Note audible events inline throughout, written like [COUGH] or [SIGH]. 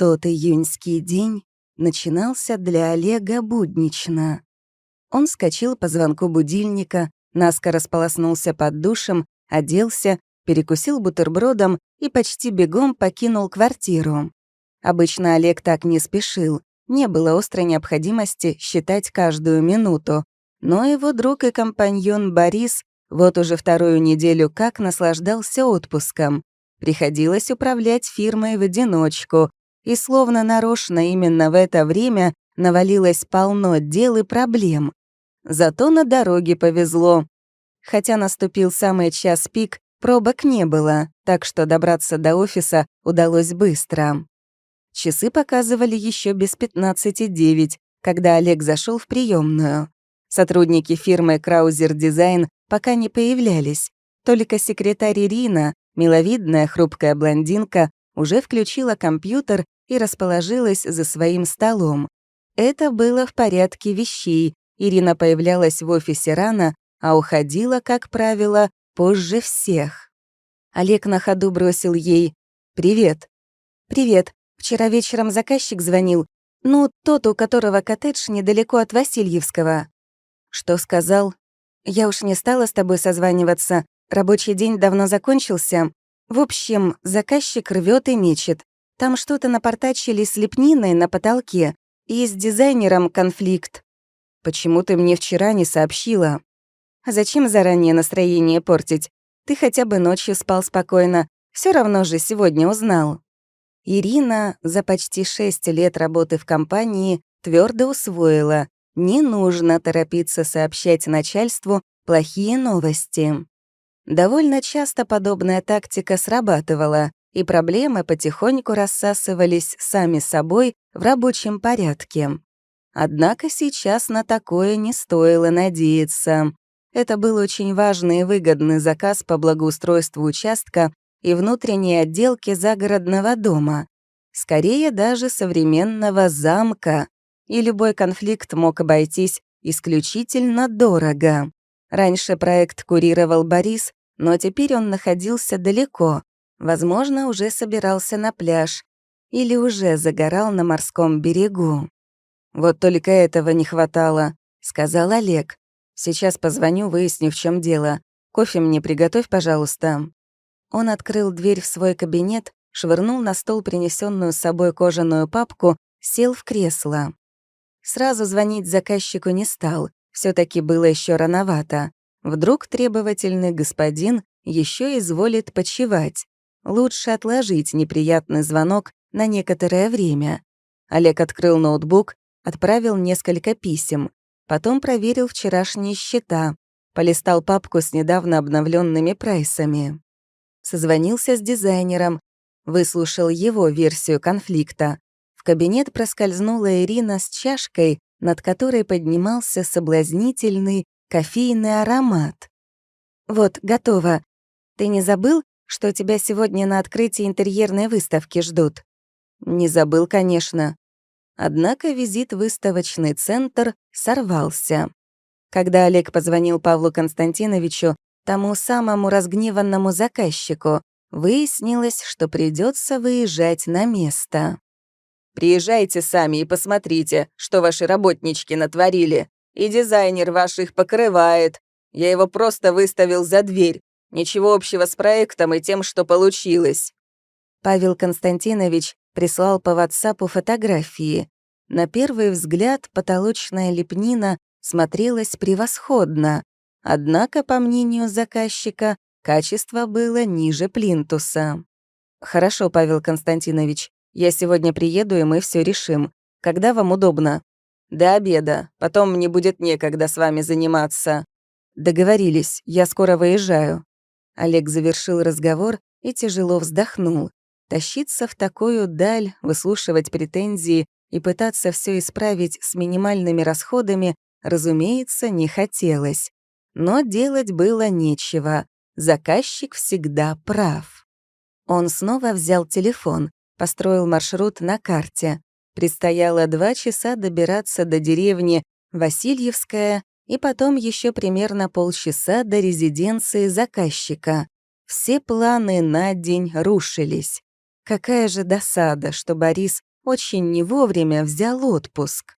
Тот июньский день начинался для Олега буднично. Он вскочил по звонку будильника, наскоро сполоснулся под душем, оделся, перекусил бутербродом и почти бегом покинул квартиру. Обычно Олег так не спешил, не было острой необходимости считать каждую минуту. Но его друг и компаньон Борис вот уже вторую неделю как наслаждался отпуском. Приходилось управлять фирмой в одиночку, и словно нарочно именно в это время навалилось полно дел и проблем. Зато на дороге повезло. Хотя наступил самый час пик, пробок не было, так что добраться до офиса удалось быстро. Часы показывали еще без 15.09, когда Олег зашел в приемную. Сотрудники фирмы «Краузер Дизайн» пока не появлялись. Только секретарь Ирина, миловидная хрупкая блондинка, уже включила компьютер и расположилась за своим столом. Это было в порядке вещей. Ирина появлялась в офисе рано, а уходила, как правило, позже всех. Олег на ходу бросил ей «Привет». «Привет. Вчера вечером заказчик звонил. Ну, тот, у которого коттедж недалеко от Васильевского». «Что сказал?» «Я уж не стала с тобой созваниваться. Рабочий день давно закончился. В общем, заказчик рвет и мечет. Там что-то напортачили с лепниной на потолке, и с дизайнером конфликт. Почему ты мне вчера не сообщила? А зачем заранее настроение портить? Ты хотя бы ночью спал спокойно, все равно же сегодня узнал. Ирина за почти шесть лет работы в компании твердо усвоила, не нужно торопиться сообщать начальству плохие новости. Довольно часто подобная тактика срабатывала, и проблемы потихоньку рассасывались сами собой в рабочем порядке. Однако сейчас на такое не стоило надеяться. Это был очень важный и выгодный заказ по благоустройству участка и внутренней отделке загородного дома, скорее даже современного замка, и любой конфликт мог обойтись исключительно дорого. Раньше проект курировал Борис, но теперь он находился далеко, возможно, уже собирался на пляж или уже загорал на морском берегу. «Вот только этого не хватало», — сказал Олег. «Сейчас позвоню, выясню, в чем дело. Кофе мне приготовь, пожалуйста». Он открыл дверь в свой кабинет, швырнул на стол принесенную с собой кожаную папку, сел в кресло. Сразу звонить заказчику не стал все таки было еще рановато. Вдруг требовательный господин еще изволит почевать. Лучше отложить неприятный звонок на некоторое время. Олег открыл ноутбук, отправил несколько писем, потом проверил вчерашние счета, полистал папку с недавно обновленными прайсами. Созвонился с дизайнером, выслушал его версию конфликта. В кабинет проскользнула Ирина с чашкой, над которой поднимался соблазнительный кофейный аромат. «Вот, готово. Ты не забыл, что тебя сегодня на открытии интерьерной выставки ждут?» «Не забыл, конечно». Однако визит в выставочный центр сорвался. Когда Олег позвонил Павлу Константиновичу, тому самому разгневанному заказчику, выяснилось, что придется выезжать на место. Приезжайте сами и посмотрите, что ваши работнички натворили. И дизайнер ваш их покрывает. Я его просто выставил за дверь. Ничего общего с проектом и тем, что получилось». Павел Константинович прислал по WhatsApp фотографии. На первый взгляд потолочная лепнина смотрелась превосходно. Однако, по мнению заказчика, качество было ниже плинтуса. «Хорошо, Павел Константинович, я сегодня приеду, и мы все решим. Когда вам удобно?» «До обеда. Потом мне будет некогда с вами заниматься». «Договорились. Я скоро выезжаю». Олег завершил разговор и тяжело вздохнул. Тащиться в такую даль, выслушивать претензии и пытаться все исправить с минимальными расходами, разумеется, не хотелось. Но делать было нечего. Заказчик всегда прав. Он снова взял телефон построил маршрут на карте. Предстояло два часа добираться до деревни Васильевская и потом еще примерно полчаса до резиденции заказчика. Все планы на день рушились. Какая же досада, что Борис очень не вовремя взял отпуск.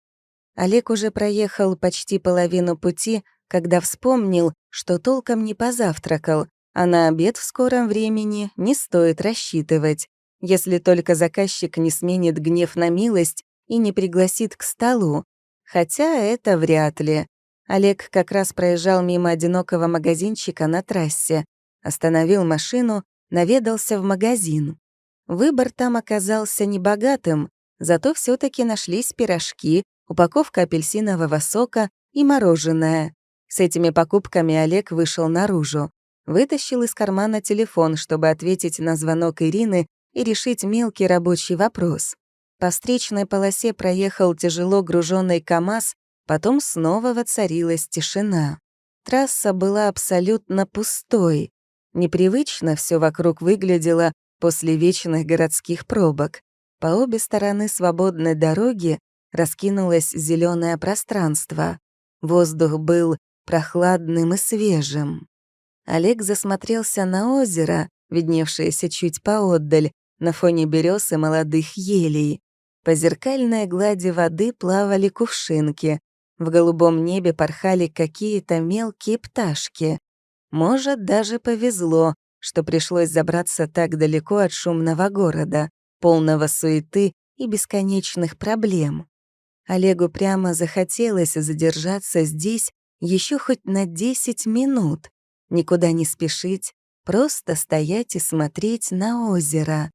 Олег уже проехал почти половину пути, когда вспомнил, что толком не позавтракал, а на обед в скором времени не стоит рассчитывать. Если только заказчик не сменит гнев на милость и не пригласит к столу, хотя это вряд ли. Олег как раз проезжал мимо одинокого магазинчика на трассе, остановил машину, наведался в магазин. Выбор там оказался небогатым, зато все таки нашлись пирожки, упаковка апельсинового сока и мороженое. С этими покупками Олег вышел наружу. Вытащил из кармана телефон, чтобы ответить на звонок Ирины и решить мелкий рабочий вопрос. По встречной полосе проехал тяжело груженный КАМАЗ, потом снова воцарилась тишина. Трасса была абсолютно пустой. Непривычно все вокруг выглядело после вечных городских пробок. По обе стороны свободной дороги раскинулось зеленое пространство. Воздух был прохладным и свежим. Олег засмотрелся на озеро, видневшееся чуть поотдаль, на фоне берез и молодых елей. По зеркальной глади воды плавали кувшинки, в голубом небе порхали какие-то мелкие пташки. Может, даже повезло, что пришлось забраться так далеко от шумного города, полного суеты и бесконечных проблем. Олегу прямо захотелось задержаться здесь еще хоть на 10 минут, никуда не спешить, просто стоять и смотреть на озеро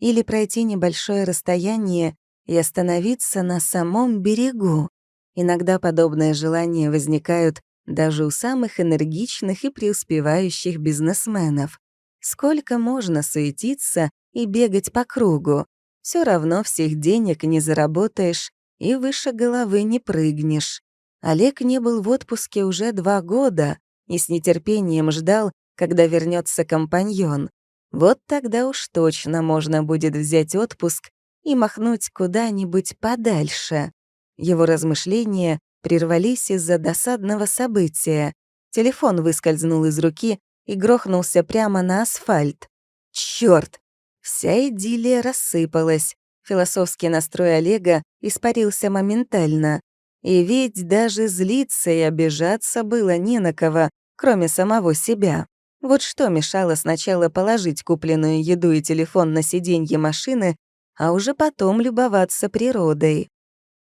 или пройти небольшое расстояние и остановиться на самом берегу. Иногда подобные желания возникают даже у самых энергичных и преуспевающих бизнесменов. Сколько можно суетиться и бегать по кругу? Все равно всех денег не заработаешь и выше головы не прыгнешь. Олег не был в отпуске уже два года и с нетерпением ждал, когда вернется компаньон. Вот тогда уж точно можно будет взять отпуск и махнуть куда-нибудь подальше. Его размышления прервались из-за досадного события. Телефон выскользнул из руки и грохнулся прямо на асфальт. Черт! Вся идиллия рассыпалась. Философский настрой Олега испарился моментально. И ведь даже злиться и обижаться было не на кого, кроме самого себя. Вот что мешало сначала положить купленную еду и телефон на сиденье машины, а уже потом любоваться природой.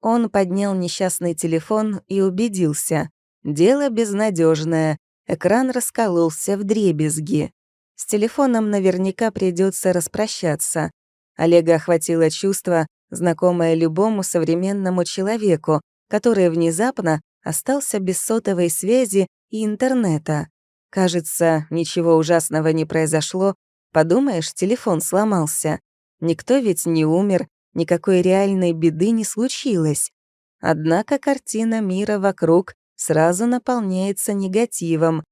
Он поднял несчастный телефон и убедился. Дело безнадежное. Экран раскололся в дребезги. С телефоном наверняка придется распрощаться. Олега охватило чувство, знакомое любому современному человеку, который внезапно остался без сотовой связи и интернета. Кажется, ничего ужасного не произошло. Подумаешь, телефон сломался. Никто ведь не умер, никакой реальной беды не случилось. Однако картина мира вокруг сразу наполняется негативом,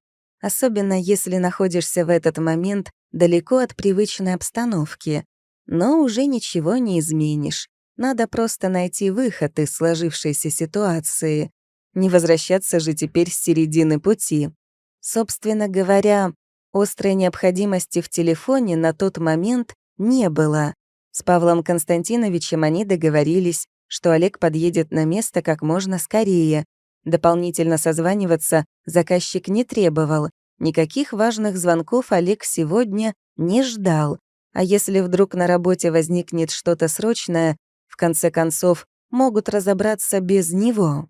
особенно если находишься в этот момент далеко от привычной обстановки. Но уже ничего не изменишь. Надо просто найти выход из сложившейся ситуации. Не возвращаться же теперь с середины пути. Собственно говоря, острой необходимости в телефоне на тот момент не было. С Павлом Константиновичем они договорились, что Олег подъедет на место как можно скорее. Дополнительно созваниваться заказчик не требовал. Никаких важных звонков Олег сегодня не ждал. А если вдруг на работе возникнет что-то срочное, в конце концов, могут разобраться без него.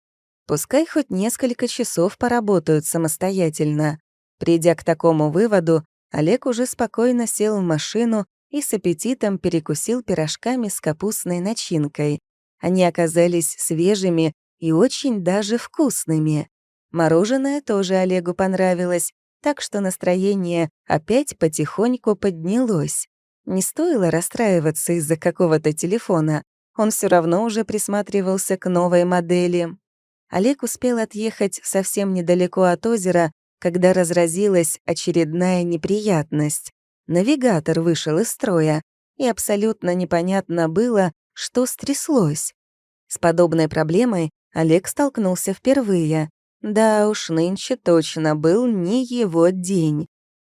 Пускай хоть несколько часов поработают самостоятельно. Придя к такому выводу, Олег уже спокойно сел в машину и с аппетитом перекусил пирожками с капустной начинкой. Они оказались свежими и очень даже вкусными. Мороженое тоже Олегу понравилось, так что настроение опять потихоньку поднялось. Не стоило расстраиваться из-за какого-то телефона, он все равно уже присматривался к новой модели. Олег успел отъехать совсем недалеко от озера, когда разразилась очередная неприятность. Навигатор вышел из строя, и абсолютно непонятно было, что стряслось. С подобной проблемой Олег столкнулся впервые. Да уж, нынче точно был не его день.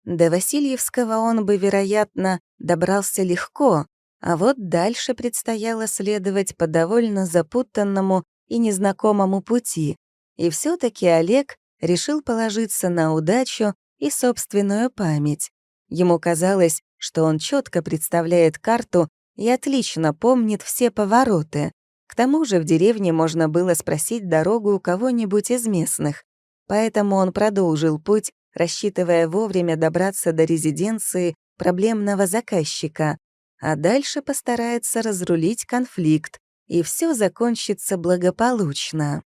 До Васильевского он бы, вероятно, добрался легко, а вот дальше предстояло следовать по довольно запутанному и незнакомому пути, и все таки Олег решил положиться на удачу и собственную память. Ему казалось, что он четко представляет карту и отлично помнит все повороты. К тому же в деревне можно было спросить дорогу у кого-нибудь из местных, поэтому он продолжил путь, рассчитывая вовремя добраться до резиденции проблемного заказчика, а дальше постарается разрулить конфликт, и все закончится благополучно.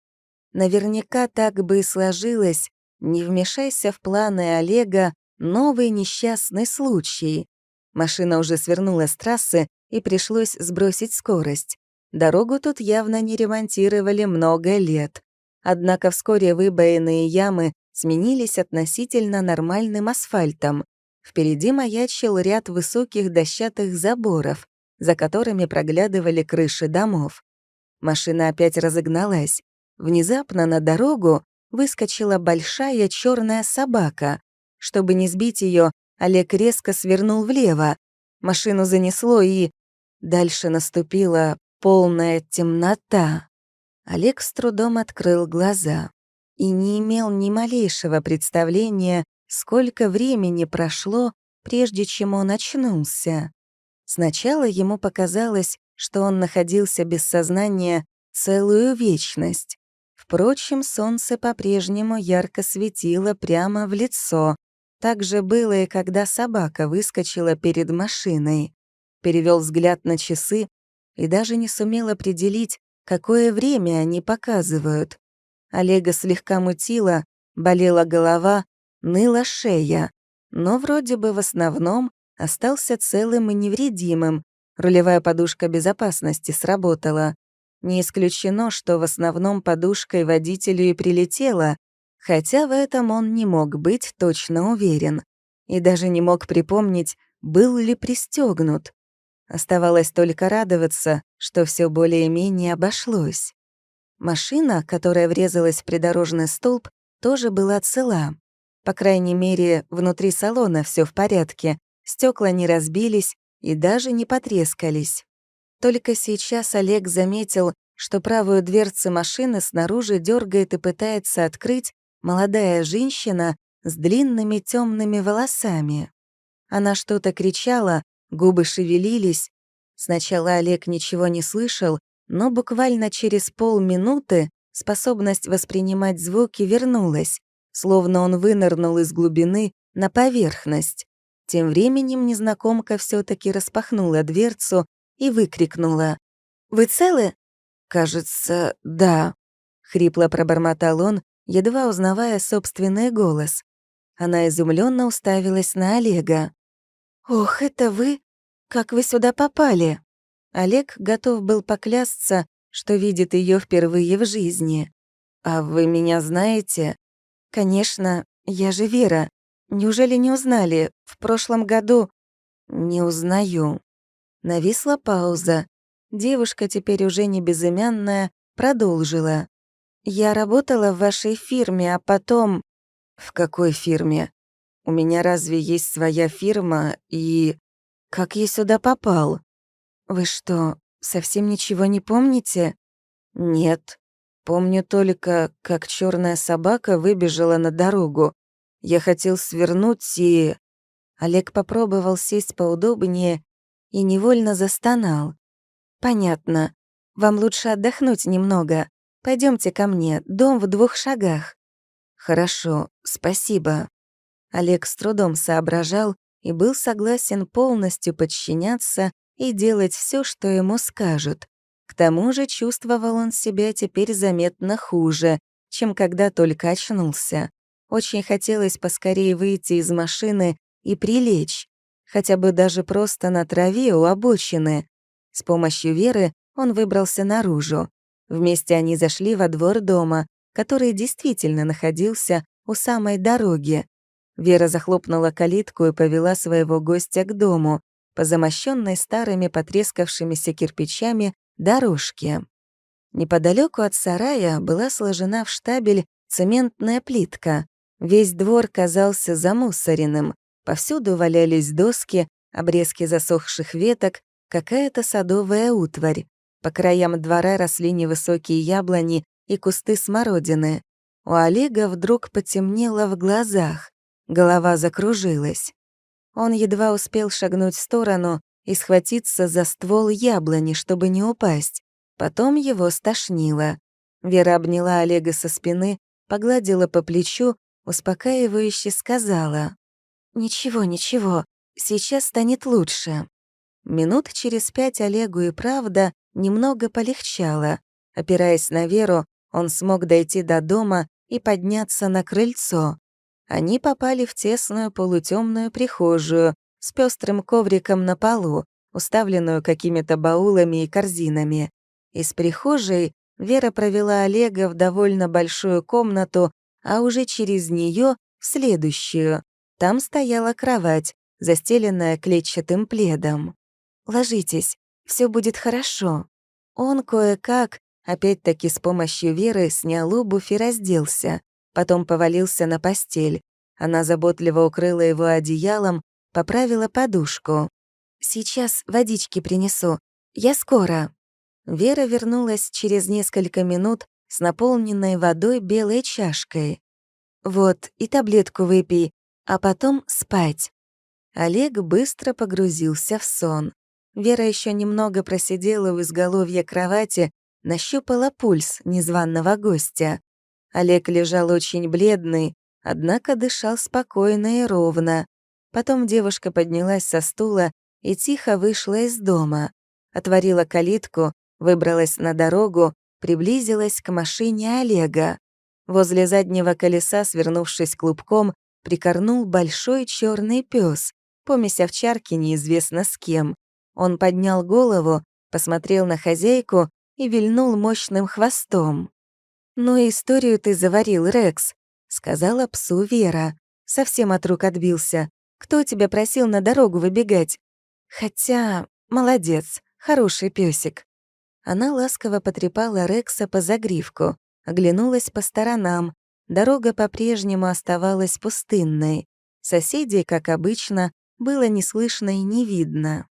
Наверняка так бы и сложилось, не вмешайся в планы Олега новый несчастный случай. Машина уже свернула с трассы, и пришлось сбросить скорость. Дорогу тут явно не ремонтировали много лет. Однако вскоре выбоенные ямы сменились относительно нормальным асфальтом. Впереди маячил ряд высоких дощатых заборов за которыми проглядывали крыши домов. Машина опять разогналась. Внезапно на дорогу выскочила большая черная собака. Чтобы не сбить ее, Олег резко свернул влево. Машину занесло и... Дальше наступила полная темнота. Олег с трудом открыл глаза и не имел ни малейшего представления, сколько времени прошло, прежде чем он очнулся. Сначала ему показалось, что он находился без сознания целую вечность. Впрочем, солнце по-прежнему ярко светило прямо в лицо. Так же было и когда собака выскочила перед машиной. Перевел взгляд на часы и даже не сумел определить, какое время они показывают. Олега слегка мутило, болела голова, ныла шея, но вроде бы в основном остался целым и невредимым. Рулевая подушка безопасности сработала. Не исключено, что в основном подушкой водителю и прилетела, хотя в этом он не мог быть точно уверен. И даже не мог припомнить, был ли пристегнут. Оставалось только радоваться, что все более-менее обошлось. Машина, которая врезалась в придорожный столб, тоже была цела. По крайней мере, внутри салона все в порядке, Стекла не разбились и даже не потрескались. Только сейчас Олег заметил, что правую дверцу машины снаружи дергает и пытается открыть молодая женщина с длинными темными волосами. Она что-то кричала, губы шевелились. Сначала Олег ничего не слышал, но буквально через полминуты способность воспринимать звуки вернулась, словно он вынырнул из глубины на поверхность. Тем временем незнакомка все таки распахнула дверцу и выкрикнула. «Вы целы?» «Кажется, да», — хрипло пробормотал он, едва узнавая собственный голос. Она изумленно уставилась на Олега. «Ох, это вы? Как вы сюда попали?» Олег готов был поклясться, что видит ее впервые в жизни. «А вы меня знаете?» «Конечно, я же Вера. Неужели не узнали? В прошлом году...» «Не узнаю». Нависла пауза. Девушка, теперь уже не безымянная, продолжила. «Я работала в вашей фирме, а потом...» «В какой фирме? У меня разве есть своя фирма и...» «Как я сюда попал?» «Вы что, совсем ничего не помните?» «Нет. Помню только, как черная собака выбежала на дорогу. Я хотел свернуть и... Олег попробовал сесть поудобнее и невольно застонал. «Понятно. Вам лучше отдохнуть немного. Пойдемте ко мне, дом в двух шагах». «Хорошо, спасибо». Олег с трудом соображал и был согласен полностью подчиняться и делать все, что ему скажут. К тому же чувствовал он себя теперь заметно хуже, чем когда только очнулся. Очень хотелось поскорее выйти из машины и прилечь, хотя бы даже просто на траве у обочины. С помощью Веры он выбрался наружу. Вместе они зашли во двор дома, который действительно находился у самой дороги. Вера захлопнула калитку и повела своего гостя к дому, по замощенной старыми потрескавшимися кирпичами дорожке. Неподалеку от сарая была сложена в штабель цементная плитка, Весь двор казался замусоренным, повсюду валялись доски, обрезки засохших веток, какая-то садовая утварь. По краям двора росли невысокие яблони и кусты смородины. У Олега вдруг потемнело в глазах, голова закружилась. Он едва успел шагнуть в сторону и схватиться за ствол яблони, чтобы не упасть. Потом его стошнило. Вера обняла Олега со спины, погладила по плечу успокаивающе сказала. «Ничего, ничего, сейчас станет лучше». Минут через пять Олегу и правда немного полегчало. Опираясь на Веру, он смог дойти до дома и подняться на крыльцо. Они попали в тесную полутемную прихожую с пестрым ковриком на полу, уставленную какими-то баулами и корзинами. Из прихожей Вера провела Олега в довольно большую комнату а уже через нее в следующую. Там стояла кровать, застеленная клетчатым пледом. «Ложитесь, все будет хорошо». Он кое-как, опять-таки с помощью Веры, снял обувь и разделся. Потом повалился на постель. Она заботливо укрыла его одеялом, поправила подушку. «Сейчас водички принесу. Я скоро». Вера вернулась через несколько минут с наполненной водой белой чашкой. Вот, и таблетку выпей, а потом спать. Олег быстро погрузился в сон. Вера еще немного просидела в изголовье кровати, нащупала пульс незваного гостя. Олег лежал очень бледный, однако дышал спокойно и ровно. Потом девушка поднялась со стула и тихо вышла из дома. Отворила калитку, выбралась на дорогу приблизилась к машине Олега. Возле заднего колеса, свернувшись клубком, прикорнул большой черный пес, помесь овчарки неизвестно с кем. Он поднял голову, посмотрел на хозяйку и вильнул мощным хвостом. «Ну и историю ты заварил, Рекс», — сказала псу Вера. Совсем от рук отбился. «Кто тебя просил на дорогу выбегать?» «Хотя... молодец, хороший песик. Она ласково потрепала Рекса по загривку, оглянулась по сторонам. Дорога по-прежнему оставалась пустынной. Соседей, как обычно, было не слышно и не видно.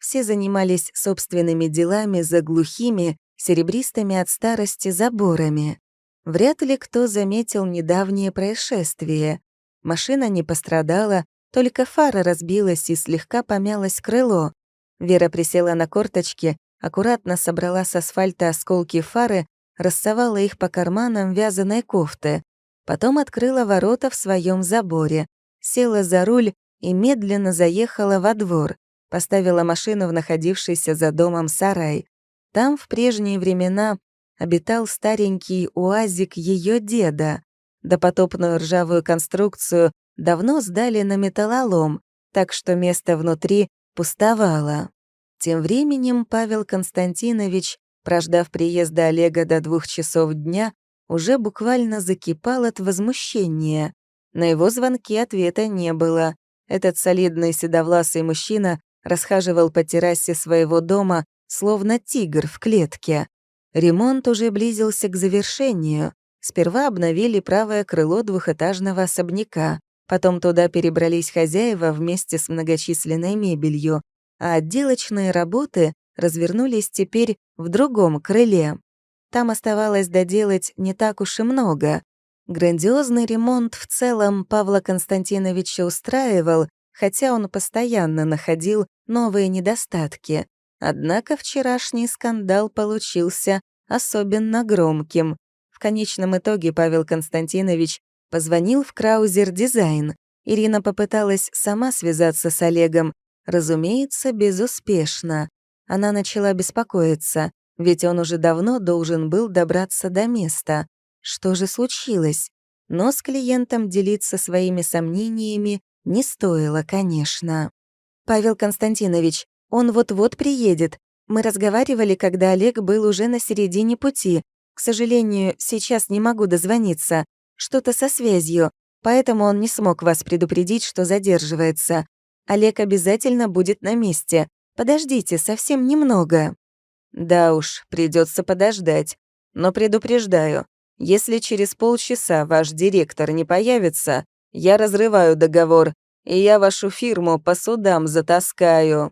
Все занимались собственными делами за глухими, серебристыми от старости заборами. Вряд ли кто заметил недавнее происшествие. Машина не пострадала, только фара разбилась и слегка помялось крыло. Вера присела на корточки аккуратно собрала с асфальта осколки фары, рассовала их по карманам вязаной кофты, потом открыла ворота в своем заборе, села за руль и медленно заехала во двор, поставила машину в находившийся за домом сарай. Там в прежние времена обитал старенький уазик ее деда. Допотопную ржавую конструкцию давно сдали на металлолом, так что место внутри пустовало. Тем временем Павел Константинович, прождав приезда Олега до двух часов дня, уже буквально закипал от возмущения. На его звонки ответа не было. Этот солидный седовласый мужчина расхаживал по террасе своего дома, словно тигр в клетке. Ремонт уже близился к завершению. Сперва обновили правое крыло двухэтажного особняка. Потом туда перебрались хозяева вместе с многочисленной мебелью а отделочные работы развернулись теперь в другом крыле. Там оставалось доделать не так уж и много. Грандиозный ремонт в целом Павла Константиновича устраивал, хотя он постоянно находил новые недостатки. Однако вчерашний скандал получился особенно громким. В конечном итоге Павел Константинович позвонил в Краузер Дизайн. Ирина попыталась сама связаться с Олегом, Разумеется, безуспешно. Она начала беспокоиться, ведь он уже давно должен был добраться до места. Что же случилось? Но с клиентом делиться своими сомнениями не стоило, конечно. «Павел Константинович, он вот-вот приедет. Мы разговаривали, когда Олег был уже на середине пути. К сожалению, сейчас не могу дозвониться. Что-то со связью, поэтому он не смог вас предупредить, что задерживается. Олег обязательно будет на месте. Подождите, совсем немного». «Да уж, придется подождать. Но предупреждаю, если через полчаса ваш директор не появится, я разрываю договор, и я вашу фирму по судам затаскаю».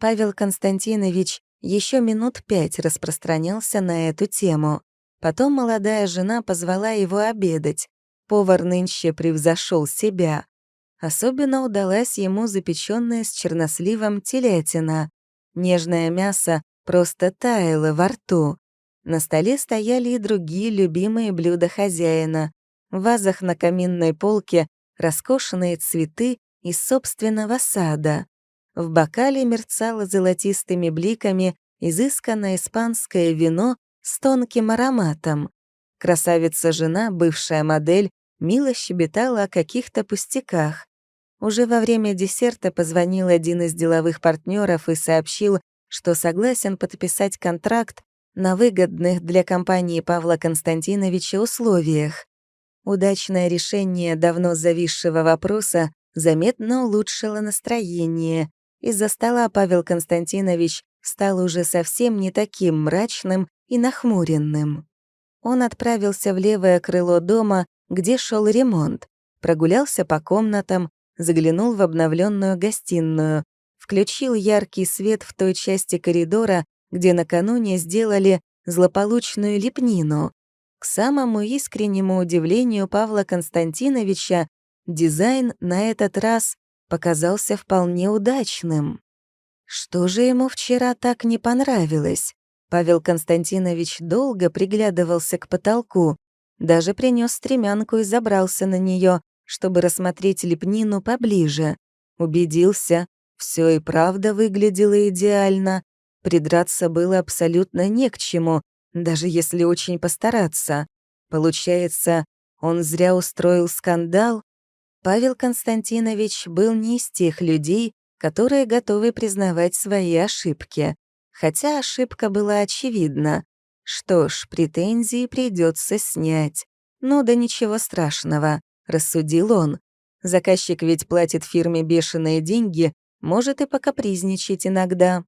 Павел Константинович еще минут пять распространялся на эту тему. Потом молодая жена позвала его обедать. Повар нынче превзошел себя. Особенно удалась ему запечённая с черносливом телятина. Нежное мясо просто таяло во рту. На столе стояли и другие любимые блюда хозяина. В вазах на каминной полке роскошные цветы из собственного сада. В бокале мерцало золотистыми бликами изысканное испанское вино с тонким ароматом. Красавица-жена, бывшая модель, Мила щебетала о каких-то пустяках. Уже во время десерта позвонил один из деловых партнеров и сообщил, что согласен подписать контракт на выгодных для компании Павла Константиновича условиях. Удачное решение давно зависшего вопроса заметно улучшило настроение. Из-за стола Павел Константинович стал уже совсем не таким мрачным и нахмуренным. Он отправился в левое крыло дома, где шел ремонт, прогулялся по комнатам, заглянул в обновленную гостиную, включил яркий свет в той части коридора, где накануне сделали злополучную лепнину. К самому искреннему удивлению Павла Константиновича дизайн на этот раз показался вполне удачным. Что же ему вчера так не понравилось? Павел Константинович долго приглядывался к потолку, даже принес стремянку и забрался на нее, чтобы рассмотреть лепнину поближе. Убедился, все и правда выглядело идеально. Придраться было абсолютно не к чему, даже если очень постараться. Получается, он зря устроил скандал? Павел Константинович был не из тех людей, которые готовы признавать свои ошибки. Хотя ошибка была очевидна. Что ж, претензии придется снять. Но ну да ничего страшного, рассудил он. Заказчик ведь платит фирме бешеные деньги, может и покапризничать иногда.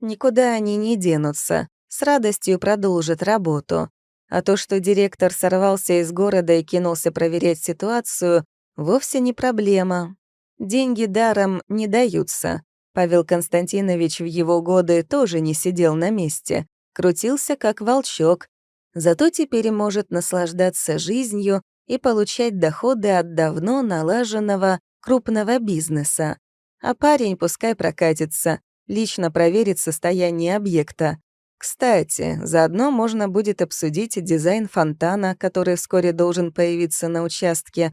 Никуда они не денутся, с радостью продолжат работу. А то, что директор сорвался из города и кинулся проверять ситуацию, вовсе не проблема. Деньги даром не даются. Павел Константинович в его годы тоже не сидел на месте крутился как волчок, зато теперь может наслаждаться жизнью и получать доходы от давно налаженного крупного бизнеса. А парень пускай прокатится, лично проверит состояние объекта. Кстати, заодно можно будет обсудить дизайн фонтана, который вскоре должен появиться на участке.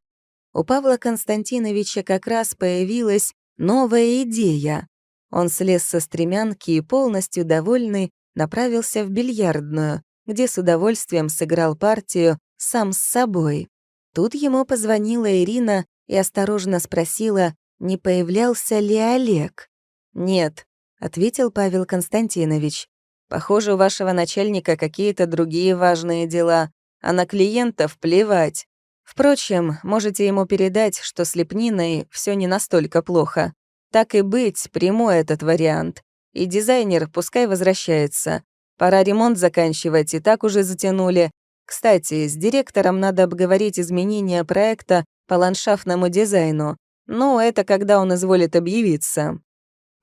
У Павла Константиновича как раз появилась новая идея. Он слез со стремянки и, полностью довольный, направился в бильярдную, где с удовольствием сыграл партию сам с собой. Тут ему позвонила Ирина и осторожно спросила, не появлялся ли Олег. «Нет», — ответил Павел Константинович. «Похоже, у вашего начальника какие-то другие важные дела, а на клиентов плевать. Впрочем, можете ему передать, что с Лепниной все не настолько плохо. Так и быть, прямой этот вариант. И дизайнер пускай возвращается. Пора ремонт заканчивать, и так уже затянули. Кстати, с директором надо обговорить изменения проекта по ландшафтному дизайну. Ну, это когда он изволит объявиться.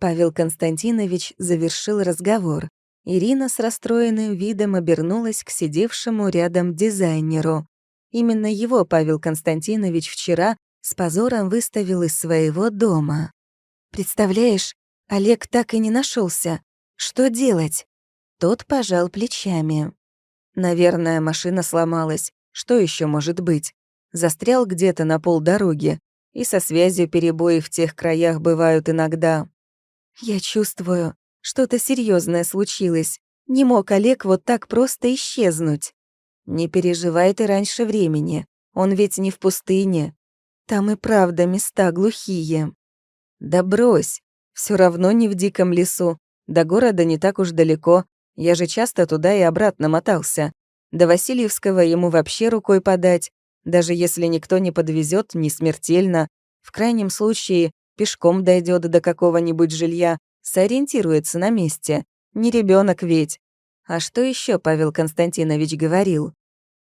Павел Константинович завершил разговор. Ирина с расстроенным видом обернулась к сидевшему рядом дизайнеру. Именно его Павел Константинович вчера с позором выставил из своего дома. «Представляешь, Олег так и не нашелся. Что делать? Тот пожал плечами. Наверное, машина сломалась. Что еще может быть? Застрял где-то на полдороги. И со связью перебои в тех краях бывают иногда. Я чувствую, что-то серьезное случилось. Не мог Олег вот так просто исчезнуть. Не переживай ты раньше времени. Он ведь не в пустыне. Там и правда места глухие. Да брось, все равно не в диком лесу. До города не так уж далеко. Я же часто туда и обратно мотался. До Васильевского ему вообще рукой подать. Даже если никто не подвезет, не смертельно. В крайнем случае, пешком дойдет до какого-нибудь жилья, сориентируется на месте. Не ребенок ведь. А что еще Павел Константинович говорил?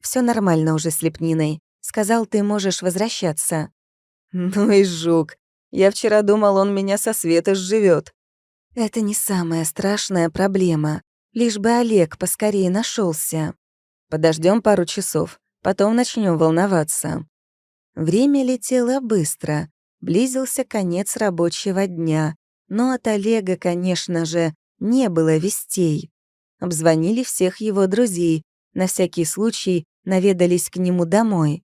Все нормально уже с лепниной. Сказал, ты можешь возвращаться». [LAUGHS] «Ну и жук», я вчера думал, он меня со света сживет. Это не самая страшная проблема. Лишь бы Олег поскорее нашелся. Подождем пару часов, потом начнем волноваться. Время летело быстро. Близился конец рабочего дня. Но от Олега, конечно же, не было вестей. Обзвонили всех его друзей. На всякий случай наведались к нему домой.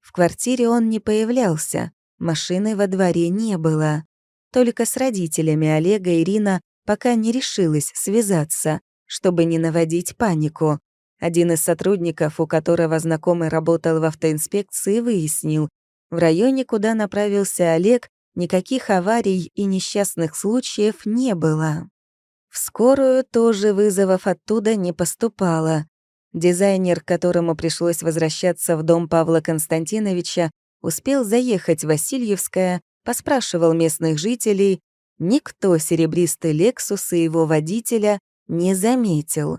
В квартире он не появлялся, Машины во дворе не было. Только с родителями Олега Ирина пока не решилась связаться, чтобы не наводить панику. Один из сотрудников, у которого знакомый работал в автоинспекции, выяснил, в районе, куда направился Олег, никаких аварий и несчастных случаев не было. В скорую тоже вызовов оттуда не поступало. Дизайнер, которому пришлось возвращаться в дом Павла Константиновича, успел заехать в Васильевское, поспрашивал местных жителей, никто серебристый «Лексус» и его водителя не заметил.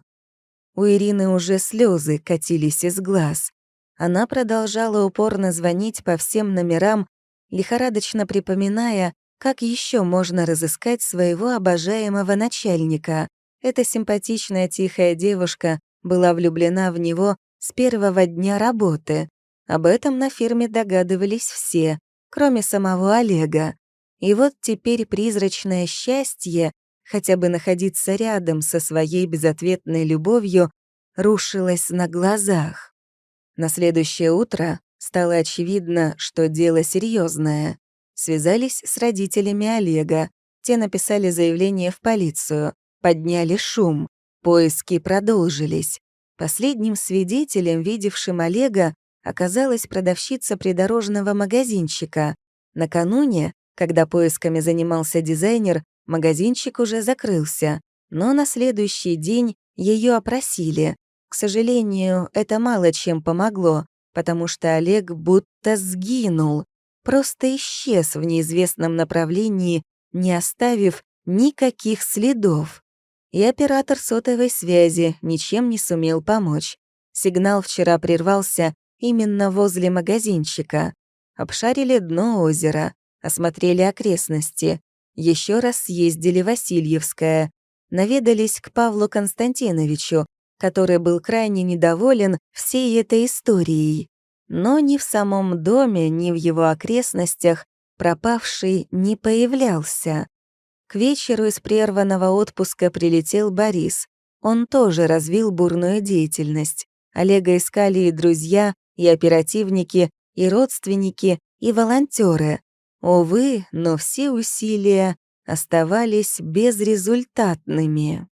У Ирины уже слезы катились из глаз. Она продолжала упорно звонить по всем номерам, лихорадочно припоминая, как еще можно разыскать своего обожаемого начальника. Эта симпатичная тихая девушка была влюблена в него с первого дня работы. Об этом на фирме догадывались все, кроме самого Олега. И вот теперь призрачное счастье, хотя бы находиться рядом со своей безответной любовью, рушилось на глазах. На следующее утро стало очевидно, что дело серьезное. Связались с родителями Олега, те написали заявление в полицию, подняли шум, поиски продолжились. Последним свидетелем, видевшим Олега, оказалась продавщица придорожного магазинчика. Накануне, когда поисками занимался дизайнер, магазинчик уже закрылся, но на следующий день ее опросили. К сожалению, это мало чем помогло, потому что Олег будто сгинул, просто исчез в неизвестном направлении, не оставив никаких следов. И оператор сотовой связи ничем не сумел помочь. Сигнал вчера прервался именно возле магазинчика. Обшарили дно озера, осмотрели окрестности, еще раз съездили в Васильевское, наведались к Павлу Константиновичу, который был крайне недоволен всей этой историей. Но ни в самом доме, ни в его окрестностях пропавший не появлялся. К вечеру из прерванного отпуска прилетел Борис. Он тоже развил бурную деятельность. Олега искали и друзья, и оперативники, и родственники, и волонтеры. Увы, но все усилия оставались безрезультатными.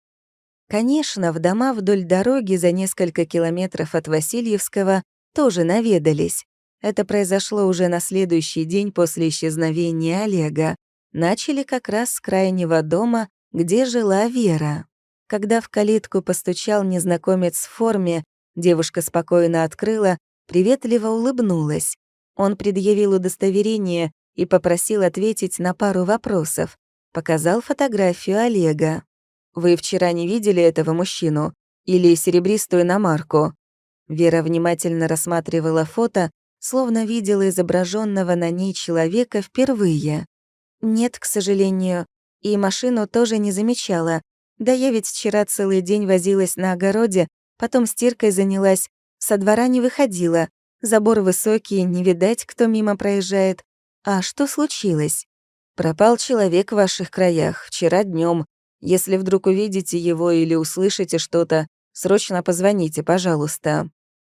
Конечно, в дома вдоль дороги за несколько километров от Васильевского тоже наведались. Это произошло уже на следующий день после исчезновения Олега. Начали как раз с крайнего дома, где жила Вера. Когда в калитку постучал незнакомец в форме, девушка спокойно открыла приветливо улыбнулась. Он предъявил удостоверение и попросил ответить на пару вопросов. Показал фотографию Олега. «Вы вчера не видели этого мужчину? Или серебристую иномарку?» Вера внимательно рассматривала фото, словно видела изображенного на ней человека впервые. «Нет, к сожалению, и машину тоже не замечала. Да я ведь вчера целый день возилась на огороде, потом стиркой занялась, со двора не выходила, забор высокий, не видать, кто мимо проезжает. А что случилось? Пропал человек в ваших краях вчера днем. Если вдруг увидите его или услышите что-то, срочно позвоните, пожалуйста».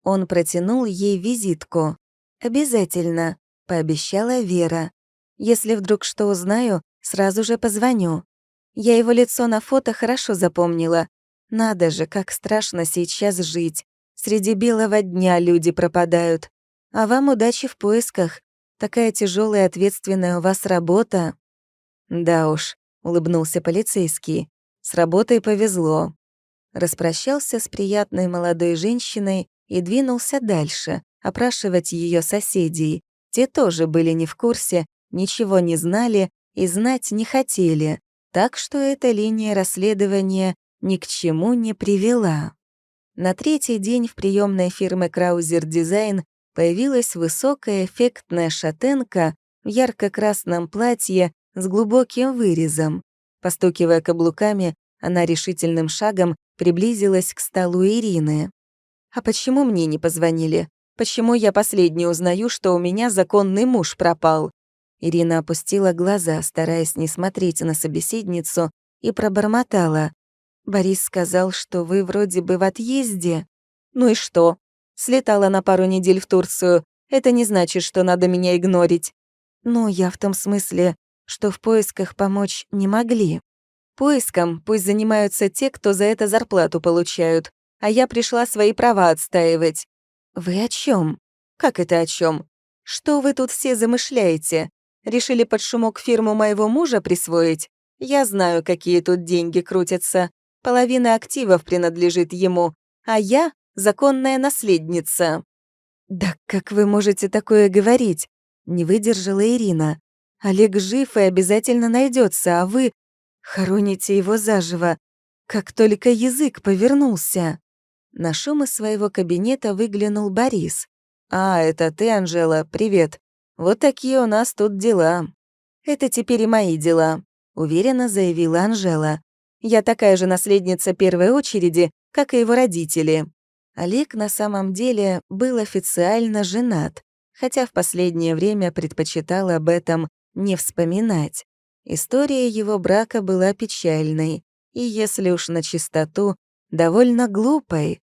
Он протянул ей визитку. «Обязательно», — пообещала Вера. «Если вдруг что узнаю, сразу же позвоню. Я его лицо на фото хорошо запомнила. Надо же, как страшно сейчас жить. Среди белого дня люди пропадают. А вам удачи в поисках. Такая тяжелая и ответственная у вас работа». «Да уж», — улыбнулся полицейский. «С работой повезло». Распрощался с приятной молодой женщиной и двинулся дальше, опрашивать ее соседей. Те тоже были не в курсе, ничего не знали и знать не хотели, так что эта линия расследования ни к чему не привела. На третий день в приемной фирмы «Краузер Дизайн» появилась высокая эффектная шатенка в ярко-красном платье с глубоким вырезом. Постукивая каблуками, она решительным шагом приблизилась к столу Ирины. «А почему мне не позвонили? Почему я последний узнаю, что у меня законный муж пропал?» Ирина опустила глаза, стараясь не смотреть на собеседницу, и пробормотала. Борис сказал, что вы вроде бы в отъезде. Ну и что? Слетала на пару недель в Турцию. Это не значит, что надо меня игнорить. Но я в том смысле, что в поисках помочь не могли. Поиском пусть занимаются те, кто за это зарплату получают, а я пришла свои права отстаивать. Вы о чем? Как это о чем? Что вы тут все замышляете? Решили под шумок фирму моего мужа присвоить? Я знаю, какие тут деньги крутятся. Половина активов принадлежит ему, а я — законная наследница». «Да как вы можете такое говорить?» — не выдержала Ирина. «Олег жив и обязательно найдется, а вы хороните его заживо, как только язык повернулся». На шум из своего кабинета выглянул Борис. «А, это ты, Анжела, привет. Вот такие у нас тут дела». «Это теперь и мои дела», — уверенно заявила Анжела. Я такая же наследница первой очереди, как и его родители. Олег на самом деле был официально женат, хотя в последнее время предпочитал об этом не вспоминать. История его брака была печальной и, если уж на чистоту, довольно глупой.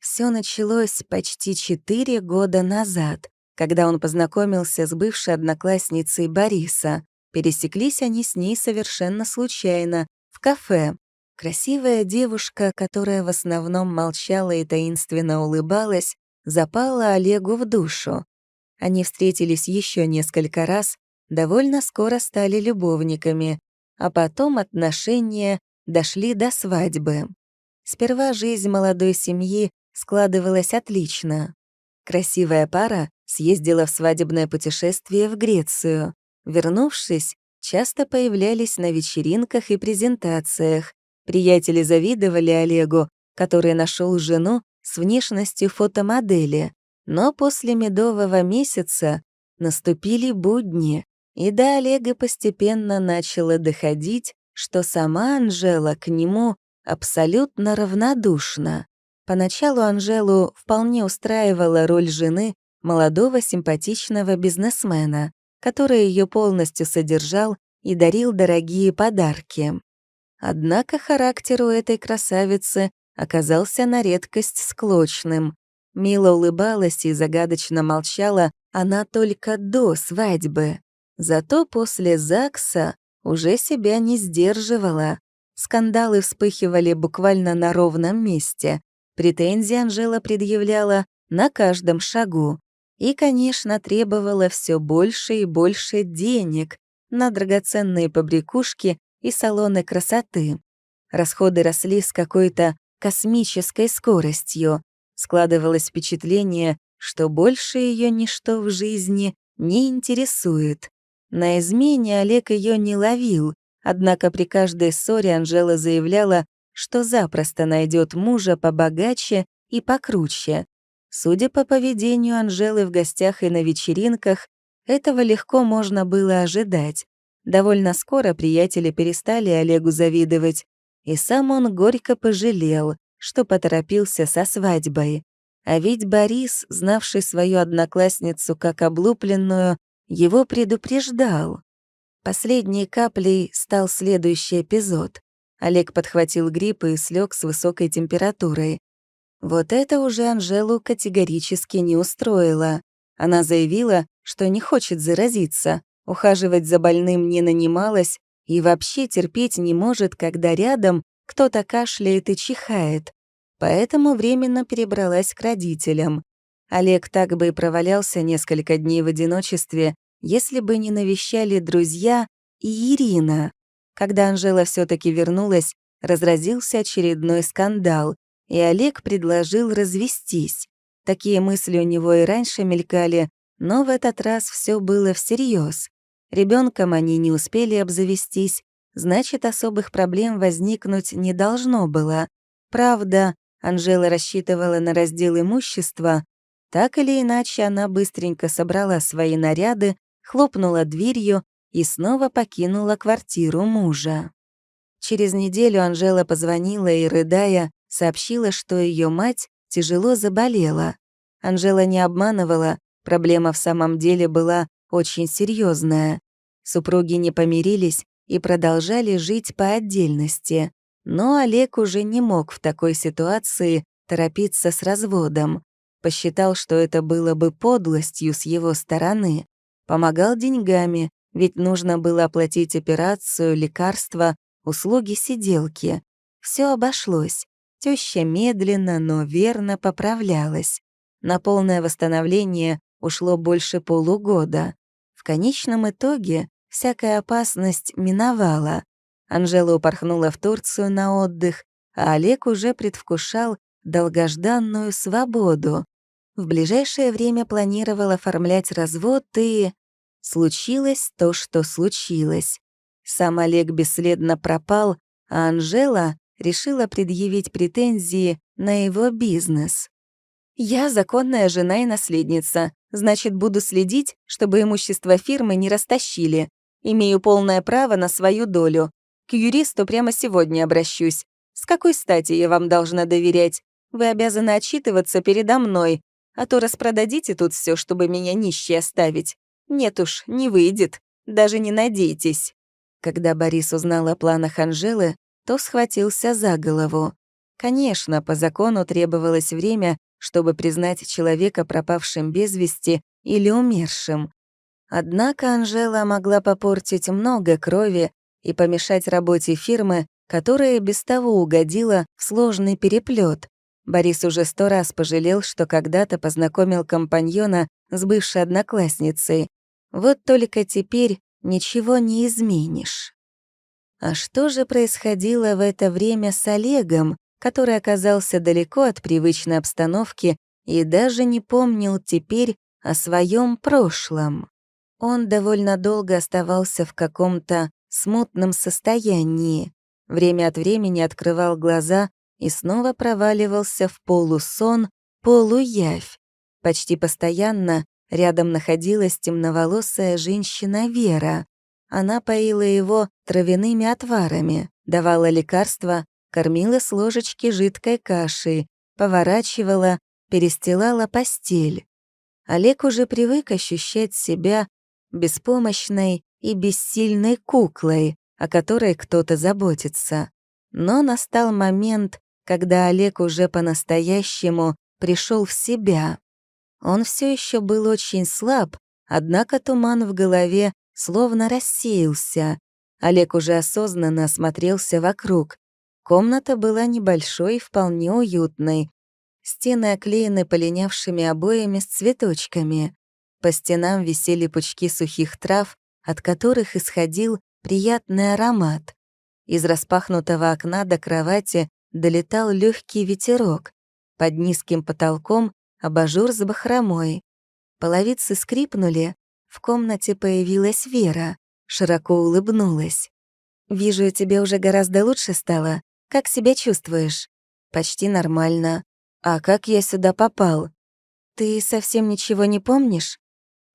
Все началось почти четыре года назад, когда он познакомился с бывшей одноклассницей Бориса. Пересеклись они с ней совершенно случайно кафе красивая девушка, которая в основном молчала и таинственно улыбалась, запала Олегу в душу. Они встретились еще несколько раз, довольно скоро стали любовниками, а потом отношения дошли до свадьбы. Сперва жизнь молодой семьи складывалась отлично. Красивая пара съездила в свадебное путешествие в Грецию. Вернувшись, часто появлялись на вечеринках и презентациях. Приятели завидовали Олегу, который нашел жену с внешностью фотомодели. Но после медового месяца наступили будни, и до Олега постепенно начало доходить, что сама Анжела к нему абсолютно равнодушна. Поначалу Анжелу вполне устраивала роль жены молодого симпатичного бизнесмена, который ее полностью содержал и дарил дорогие подарки. Однако характер у этой красавицы оказался на редкость склочным. Мило улыбалась и загадочно молчала она только до свадьбы. Зато после ЗАГСа уже себя не сдерживала. Скандалы вспыхивали буквально на ровном месте. Претензии Анжела предъявляла на каждом шагу. И, конечно, требовала все больше и больше денег на драгоценные побрякушки и салоны красоты. Расходы росли с какой-то космической скоростью. Складывалось впечатление, что больше ее ничто в жизни не интересует. На измене Олег ее не ловил, однако при каждой ссоре Анжела заявляла, что запросто найдет мужа побогаче и покруче. Судя по поведению Анжелы в гостях и на вечеринках, этого легко можно было ожидать. Довольно скоро приятели перестали Олегу завидовать, и сам он горько пожалел, что поторопился со свадьбой. А ведь Борис, знавший свою одноклассницу как облупленную, его предупреждал. Последней каплей стал следующий эпизод. Олег подхватил грипп и слег с высокой температурой. Вот это уже Анжелу категорически не устроило. Она заявила, что не хочет заразиться, ухаживать за больным не нанималась и вообще терпеть не может, когда рядом кто-то кашляет и чихает. Поэтому временно перебралась к родителям. Олег так бы и провалялся несколько дней в одиночестве, если бы не навещали друзья и Ирина. Когда Анжела все таки вернулась, разразился очередной скандал и Олег предложил развестись. Такие мысли у него и раньше мелькали, но в этот раз все было всерьез. Ребенком они не успели обзавестись, значит, особых проблем возникнуть не должно было. Правда, Анжела рассчитывала на раздел имущества. Так или иначе, она быстренько собрала свои наряды, хлопнула дверью и снова покинула квартиру мужа. Через неделю Анжела позвонила и, рыдая, сообщила, что ее мать тяжело заболела. Анжела не обманывала, проблема в самом деле была очень серьезная. Супруги не помирились и продолжали жить по отдельности. Но Олег уже не мог в такой ситуации торопиться с разводом. Посчитал, что это было бы подлостью с его стороны. Помогал деньгами, ведь нужно было оплатить операцию, лекарства, услуги сиделки. Все обошлось. Теща медленно, но верно поправлялась. На полное восстановление ушло больше полугода. В конечном итоге всякая опасность миновала. Анжела упорхнула в Турцию на отдых, а Олег уже предвкушал долгожданную свободу. В ближайшее время планировал оформлять развод и... Случилось то, что случилось. Сам Олег бесследно пропал, а Анжела решила предъявить претензии на его бизнес. «Я законная жена и наследница, значит, буду следить, чтобы имущество фирмы не растащили. Имею полное право на свою долю. К юристу прямо сегодня обращусь. С какой стати я вам должна доверять? Вы обязаны отчитываться передо мной, а то распродадите тут все, чтобы меня нищей оставить. Нет уж, не выйдет. Даже не надейтесь». Когда Борис узнал о планах Анжелы, то схватился за голову. Конечно, по закону требовалось время, чтобы признать человека пропавшим без вести или умершим. Однако Анжела могла попортить много крови и помешать работе фирмы, которая без того угодила в сложный переплет. Борис уже сто раз пожалел, что когда-то познакомил компаньона с бывшей одноклассницей. Вот только теперь ничего не изменишь. А что же происходило в это время с Олегом, который оказался далеко от привычной обстановки и даже не помнил теперь о своем прошлом? Он довольно долго оставался в каком-то смутном состоянии, время от времени открывал глаза и снова проваливался в полусон, полуявь. Почти постоянно рядом находилась темноволосая женщина Вера, она поила его травяными отварами, давала лекарства, кормила с ложечки жидкой кашей, поворачивала, перестилала постель. Олег уже привык ощущать себя беспомощной и бессильной куклой, о которой кто-то заботится. Но настал момент, когда Олег уже по-настоящему пришел в себя. Он все еще был очень слаб, однако туман в голове словно рассеялся. Олег уже осознанно осмотрелся вокруг. Комната была небольшой и вполне уютной. Стены оклеены полинявшими обоями с цветочками. По стенам висели пучки сухих трав, от которых исходил приятный аромат. Из распахнутого окна до кровати долетал легкий ветерок. Под низким потолком — абажур с бахромой. Половицы скрипнули, в комнате появилась Вера, широко улыбнулась. «Вижу, тебе уже гораздо лучше стало. Как себя чувствуешь?» «Почти нормально. А как я сюда попал?» «Ты совсем ничего не помнишь?»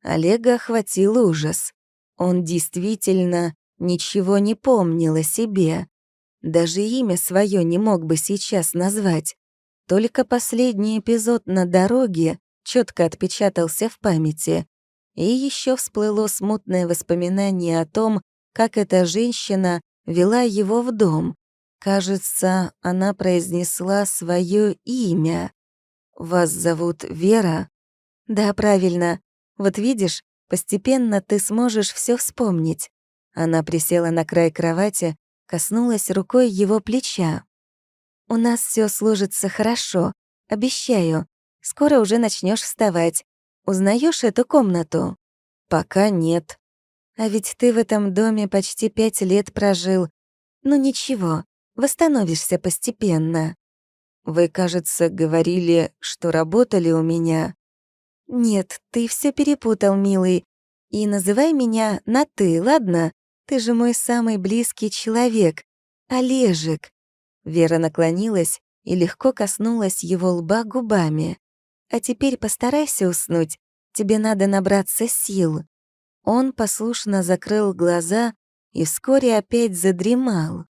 Олега охватил ужас. Он действительно ничего не помнил о себе. Даже имя свое не мог бы сейчас назвать. Только последний эпизод на дороге четко отпечатался в памяти. И еще всплыло смутное воспоминание о том, как эта женщина вела его в дом. Кажется, она произнесла свое имя. «Вас зовут Вера?» «Да, правильно. Вот видишь, постепенно ты сможешь все вспомнить». Она присела на край кровати, коснулась рукой его плеча. «У нас все сложится хорошо, обещаю. Скоро уже начнешь вставать. Узнаешь эту комнату?» «Пока нет». «А ведь ты в этом доме почти пять лет прожил. Ну ничего, восстановишься постепенно». «Вы, кажется, говорили, что работали у меня». «Нет, ты все перепутал, милый. И называй меня на «ты», ладно? Ты же мой самый близкий человек. Олежек». Вера наклонилась и легко коснулась его лба губами. А теперь постарайся уснуть, тебе надо набраться сил». Он послушно закрыл глаза и вскоре опять задремал.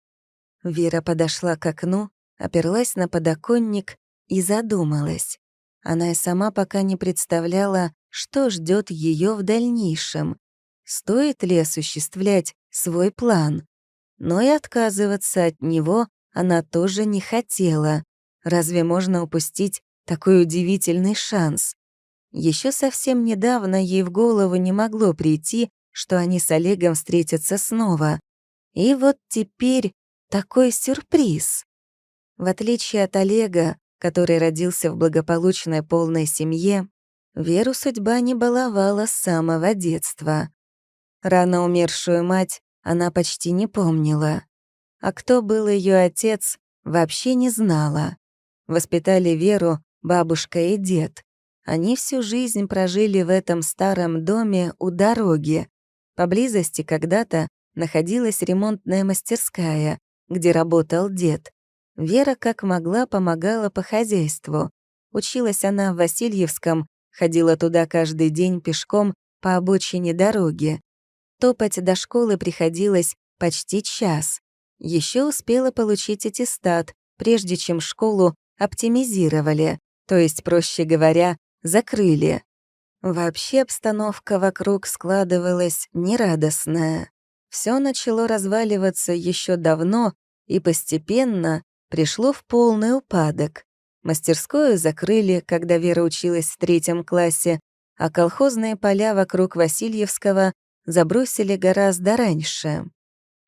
Вера подошла к окну, оперлась на подоконник и задумалась. Она и сама пока не представляла, что ждет ее в дальнейшем. Стоит ли осуществлять свой план? Но и отказываться от него она тоже не хотела. Разве можно упустить такой удивительный шанс. Еще совсем недавно ей в голову не могло прийти, что они с Олегом встретятся снова. И вот теперь такой сюрприз. В отличие от Олега, который родился в благополучной полной семье, Веру судьба не баловала с самого детства. Рано умершую мать она почти не помнила. А кто был ее отец, вообще не знала. Воспитали Веру бабушка и дед. Они всю жизнь прожили в этом старом доме у дороги. Поблизости когда-то находилась ремонтная мастерская, где работал дед. Вера как могла помогала по хозяйству. Училась она в Васильевском, ходила туда каждый день пешком по обочине дороги. Топать до школы приходилось почти час. Еще успела получить аттестат, прежде чем школу оптимизировали то есть, проще говоря, закрыли. Вообще обстановка вокруг складывалась нерадостная. Все начало разваливаться еще давно и постепенно пришло в полный упадок. Мастерскую закрыли, когда Вера училась в третьем классе, а колхозные поля вокруг Васильевского забросили гораздо раньше.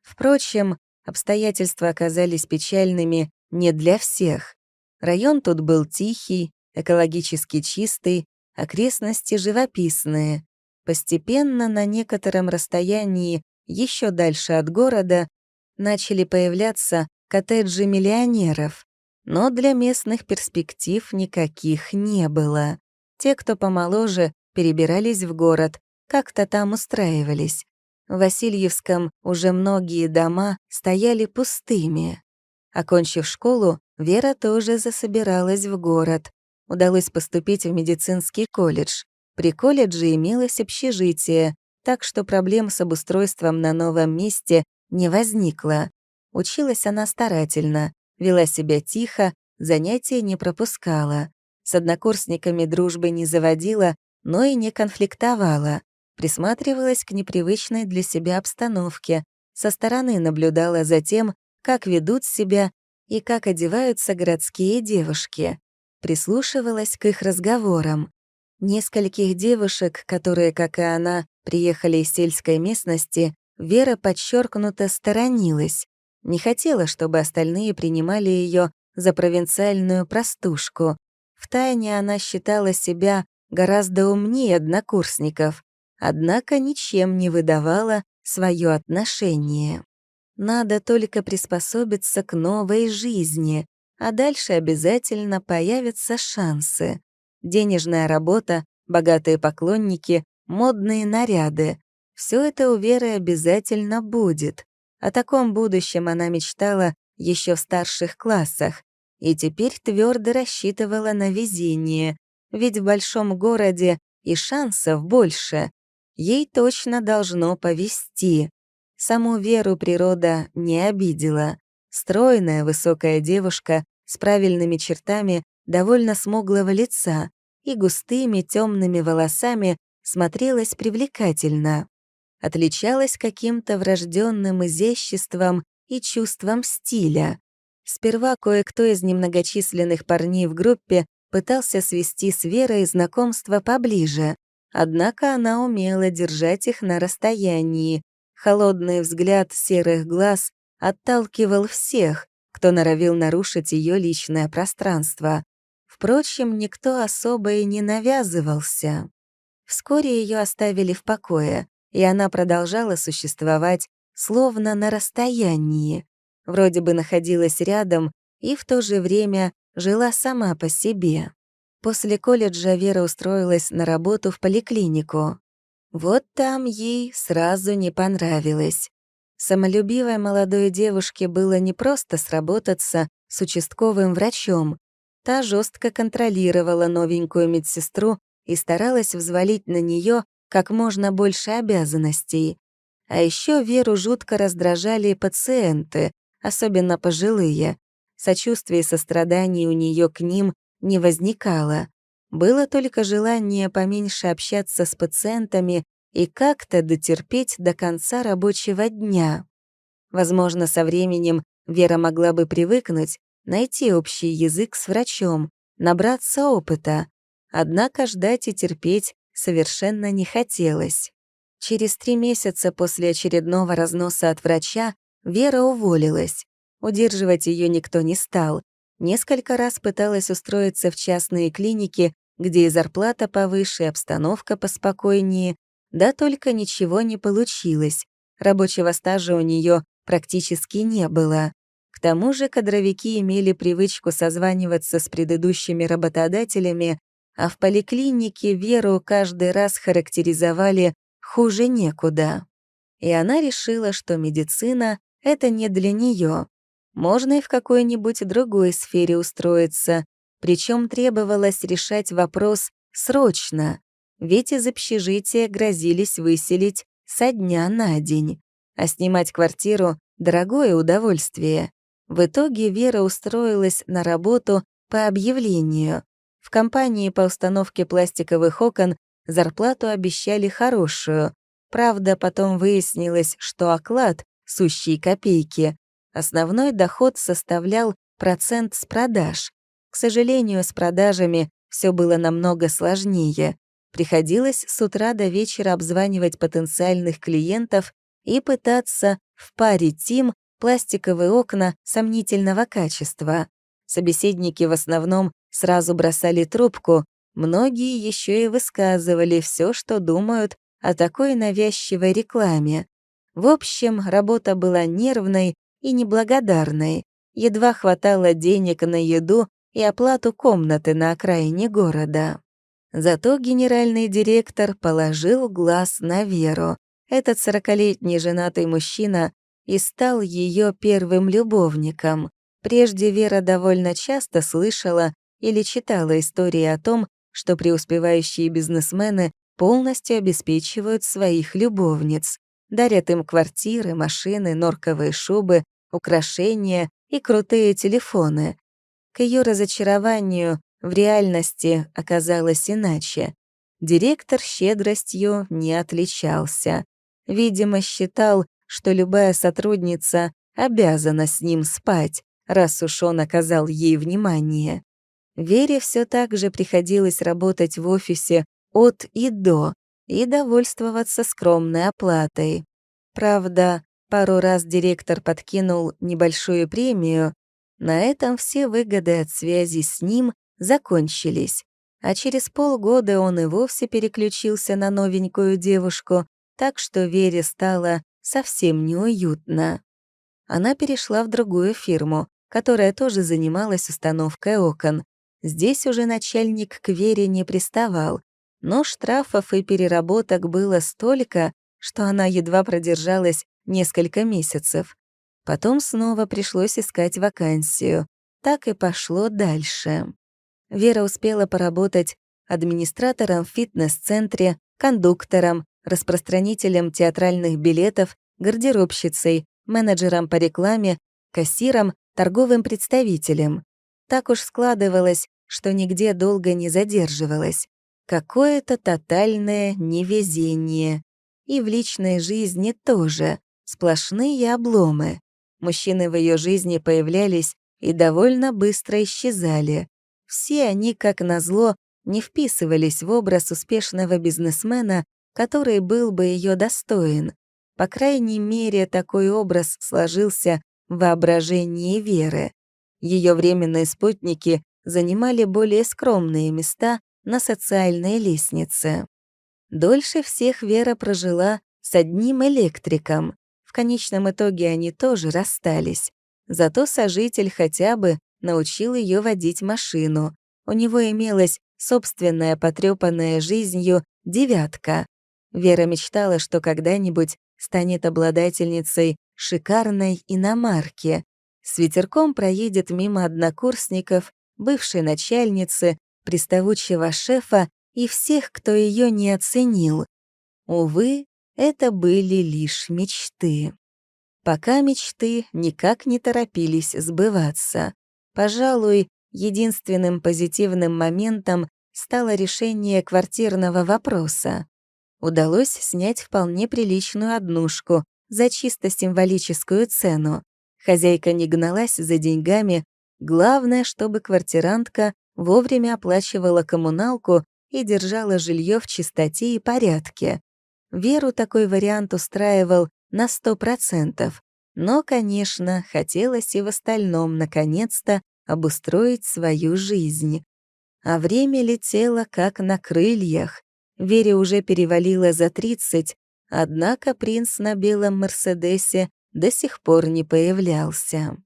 Впрочем, обстоятельства оказались печальными не для всех. Район тут был тихий, экологически чистый, окрестности живописные. Постепенно на некотором расстоянии, еще дальше от города, начали появляться коттеджи миллионеров. Но для местных перспектив никаких не было. Те, кто помоложе, перебирались в город, как-то там устраивались. В Васильевском уже многие дома стояли пустыми. Окончив школу, Вера тоже засобиралась в город. Удалось поступить в медицинский колледж. При колледже имелось общежитие, так что проблем с обустройством на новом месте не возникло. Училась она старательно, вела себя тихо, занятия не пропускала. С однокурсниками дружбы не заводила, но и не конфликтовала. Присматривалась к непривычной для себя обстановке, со стороны наблюдала за тем, как ведут себя и как одеваются городские девушки. Прислушивалась к их разговорам. Нескольких девушек, которые, как и она, приехали из сельской местности, Вера подчеркнуто сторонилась. Не хотела, чтобы остальные принимали ее за провинциальную простушку. Втайне она считала себя гораздо умнее однокурсников, однако ничем не выдавала свое отношение. Надо только приспособиться к новой жизни, а дальше обязательно появятся шансы. Денежная работа, богатые поклонники, модные наряды. Все это у Веры обязательно будет. О таком будущем она мечтала еще в старших классах и теперь твердо рассчитывала на везение, ведь в большом городе и шансов больше. Ей точно должно повезти. Саму Веру природа не обидела. Стройная, высокая девушка с правильными чертами довольно смуглого лица и густыми темными волосами смотрелась привлекательно. Отличалась каким-то врожденным изяществом и чувством стиля. Сперва кое-кто из немногочисленных парней в группе пытался свести с Верой знакомство поближе, однако она умела держать их на расстоянии, Холодный взгляд серых глаз отталкивал всех, кто норовил нарушить ее личное пространство. Впрочем, никто особо и не навязывался. Вскоре ее оставили в покое, и она продолжала существовать словно на расстоянии. Вроде бы находилась рядом и в то же время жила сама по себе. После колледжа Вера устроилась на работу в поликлинику. Вот там ей сразу не понравилось. Самолюбивой молодой девушке было не просто сработаться с участковым врачом. Та жестко контролировала новенькую медсестру и старалась взвалить на нее как можно больше обязанностей. А еще Веру жутко раздражали пациенты, особенно пожилые. Сочувствия и сострадание у нее к ним не возникало. Было только желание поменьше общаться с пациентами и как-то дотерпеть до конца рабочего дня. Возможно, со временем Вера могла бы привыкнуть, найти общий язык с врачом, набраться опыта. Однако ждать и терпеть совершенно не хотелось. Через три месяца после очередного разноса от врача Вера уволилась. Удерживать ее никто не стал. Несколько раз пыталась устроиться в частные клиники, где и зарплата повыше, и обстановка поспокойнее. Да только ничего не получилось. Рабочего стажа у нее практически не было. К тому же кадровики имели привычку созваниваться с предыдущими работодателями, а в поликлинике Веру каждый раз характеризовали «хуже некуда». И она решила, что медицина — это не для нее. Можно и в какой-нибудь другой сфере устроиться, причем требовалось решать вопрос срочно, ведь из общежития грозились выселить со дня на день, а снимать квартиру — дорогое удовольствие. В итоге Вера устроилась на работу по объявлению. В компании по установке пластиковых окон зарплату обещали хорошую. Правда, потом выяснилось, что оклад, сущие копейки, основной доход составлял процент с продаж. К сожалению, с продажами все было намного сложнее. Приходилось с утра до вечера обзванивать потенциальных клиентов и пытаться впарить им пластиковые окна сомнительного качества. Собеседники в основном сразу бросали трубку, многие еще и высказывали все, что думают о такой навязчивой рекламе. В общем, работа была нервной и неблагодарной. Едва хватало денег на еду и оплату комнаты на окраине города. Зато генеральный директор положил глаз на Веру. Этот сорокалетний женатый мужчина и стал ее первым любовником. Прежде Вера довольно часто слышала или читала истории о том, что преуспевающие бизнесмены полностью обеспечивают своих любовниц, дарят им квартиры, машины, норковые шубы, украшения и крутые телефоны. К ее разочарованию в реальности оказалось иначе. Директор щедростью не отличался. Видимо, считал, что любая сотрудница обязана с ним спать, раз уж он оказал ей внимание. Вере все так же приходилось работать в офисе от и до и довольствоваться скромной оплатой. Правда, пару раз директор подкинул небольшую премию, на этом все выгоды от связи с ним закончились, а через полгода он и вовсе переключился на новенькую девушку, так что Вере стало совсем неуютно. Она перешла в другую фирму, которая тоже занималась установкой окон. Здесь уже начальник к Вере не приставал, но штрафов и переработок было столько, что она едва продержалась несколько месяцев. Потом снова пришлось искать вакансию. Так и пошло дальше. Вера успела поработать администратором в фитнес-центре, кондуктором, распространителем театральных билетов, гардеробщицей, менеджером по рекламе, кассиром, торговым представителем. Так уж складывалось, что нигде долго не задерживалась. Какое-то тотальное невезение. И в личной жизни тоже. Сплошные обломы. Мужчины в ее жизни появлялись и довольно быстро исчезали. Все они, как назло, не вписывались в образ успешного бизнесмена, который был бы ее достоин. По крайней мере, такой образ сложился в воображении Веры. Ее временные спутники занимали более скромные места на социальной лестнице. Дольше всех Вера прожила с одним электриком конечном итоге они тоже расстались. Зато сожитель хотя бы научил ее водить машину. У него имелась собственная потрепанная жизнью девятка. Вера мечтала, что когда-нибудь станет обладательницей шикарной иномарки. С ветерком проедет мимо однокурсников, бывшей начальницы, приставучего шефа и всех, кто ее не оценил. Увы, это были лишь мечты. Пока мечты никак не торопились сбываться. Пожалуй, единственным позитивным моментом стало решение квартирного вопроса. Удалось снять вполне приличную однушку за чисто символическую цену. Хозяйка не гналась за деньгами, главное, чтобы квартирантка вовремя оплачивала коммуналку и держала жилье в чистоте и порядке. Веру такой вариант устраивал на сто процентов. Но, конечно, хотелось и в остальном, наконец-то, обустроить свою жизнь. А время летело как на крыльях. Вере уже перевалило за 30, однако принц на белом «Мерседесе» до сих пор не появлялся.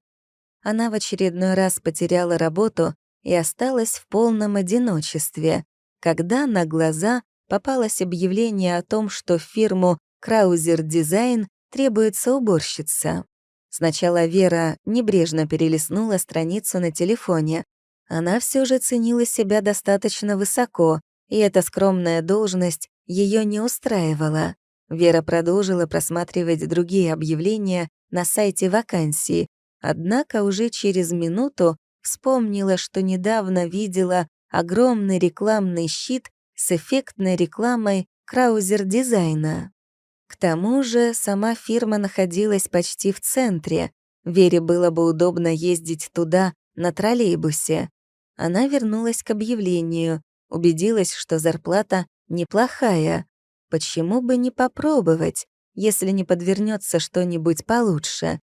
Она в очередной раз потеряла работу и осталась в полном одиночестве, когда на глаза попалось объявление о том, что фирму «Краузер Дизайн» требуется уборщица. Сначала Вера небрежно перелистнула страницу на телефоне. Она все же ценила себя достаточно высоко, и эта скромная должность ее не устраивала. Вера продолжила просматривать другие объявления на сайте вакансии, однако уже через минуту вспомнила, что недавно видела огромный рекламный щит с эффектной рекламой Краузер Дизайна. К тому же сама фирма находилась почти в центре. Вере было бы удобно ездить туда на троллейбусе. Она вернулась к объявлению, убедилась, что зарплата неплохая. Почему бы не попробовать, если не подвернется что-нибудь получше?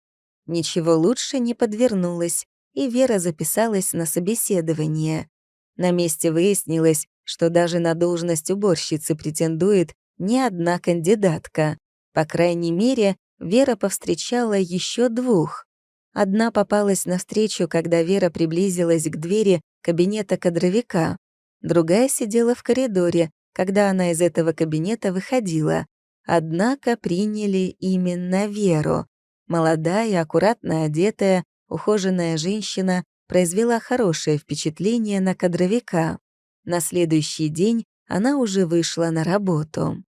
Ничего лучше не подвернулось, и Вера записалась на собеседование. На месте выяснилось, что даже на должность уборщицы претендует не одна кандидатка. По крайней мере, Вера повстречала еще двух. Одна попалась навстречу, когда Вера приблизилась к двери кабинета кадровика. Другая сидела в коридоре, когда она из этого кабинета выходила. Однако приняли именно Веру. Молодая, аккуратно одетая, ухоженная женщина произвела хорошее впечатление на кадровика. На следующий день она уже вышла на работу.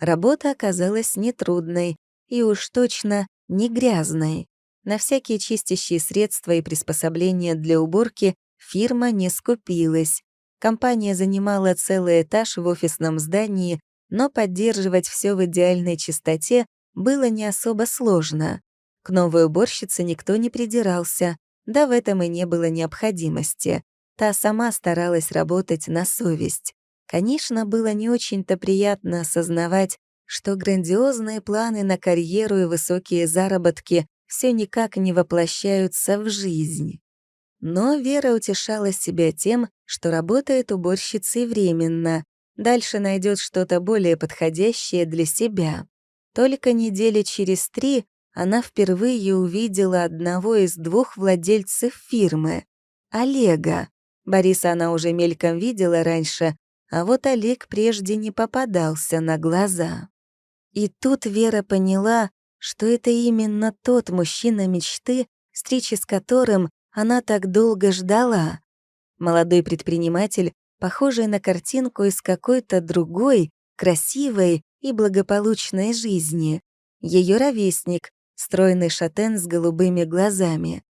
Работа оказалась нетрудной и уж точно не грязной. На всякие чистящие средства и приспособления для уборки фирма не скупилась. Компания занимала целый этаж в офисном здании, но поддерживать все в идеальной чистоте было не особо сложно. К новой уборщице никто не придирался, да в этом и не было необходимости. Та сама старалась работать на совесть. Конечно, было не очень-то приятно осознавать, что грандиозные планы на карьеру и высокие заработки все никак не воплощаются в жизнь. Но Вера утешала себя тем, что работает уборщицей временно, дальше найдет что-то более подходящее для себя. Только недели через три она впервые увидела одного из двух владельцев фирмы — Олега, Бориса она уже мельком видела раньше, а вот Олег прежде не попадался на глаза. И тут Вера поняла, что это именно тот мужчина мечты, встречи с которым она так долго ждала. Молодой предприниматель, похожий на картинку из какой-то другой, красивой и благополучной жизни. Ее ровесник, стройный шатен с голубыми глазами.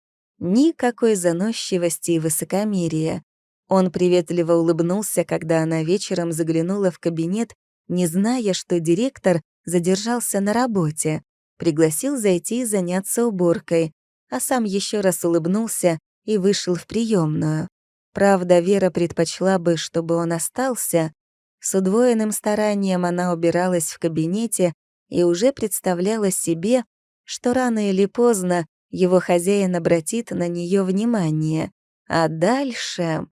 Никакой заносчивости и высокомерия. Он приветливо улыбнулся, когда она вечером заглянула в кабинет, не зная, что директор задержался на работе, пригласил зайти и заняться уборкой, а сам еще раз улыбнулся и вышел в приемную. Правда, Вера предпочла бы, чтобы он остался. С удвоенным старанием она убиралась в кабинете и уже представляла себе, что рано или поздно его хозяин обратит на нее внимание. А дальше...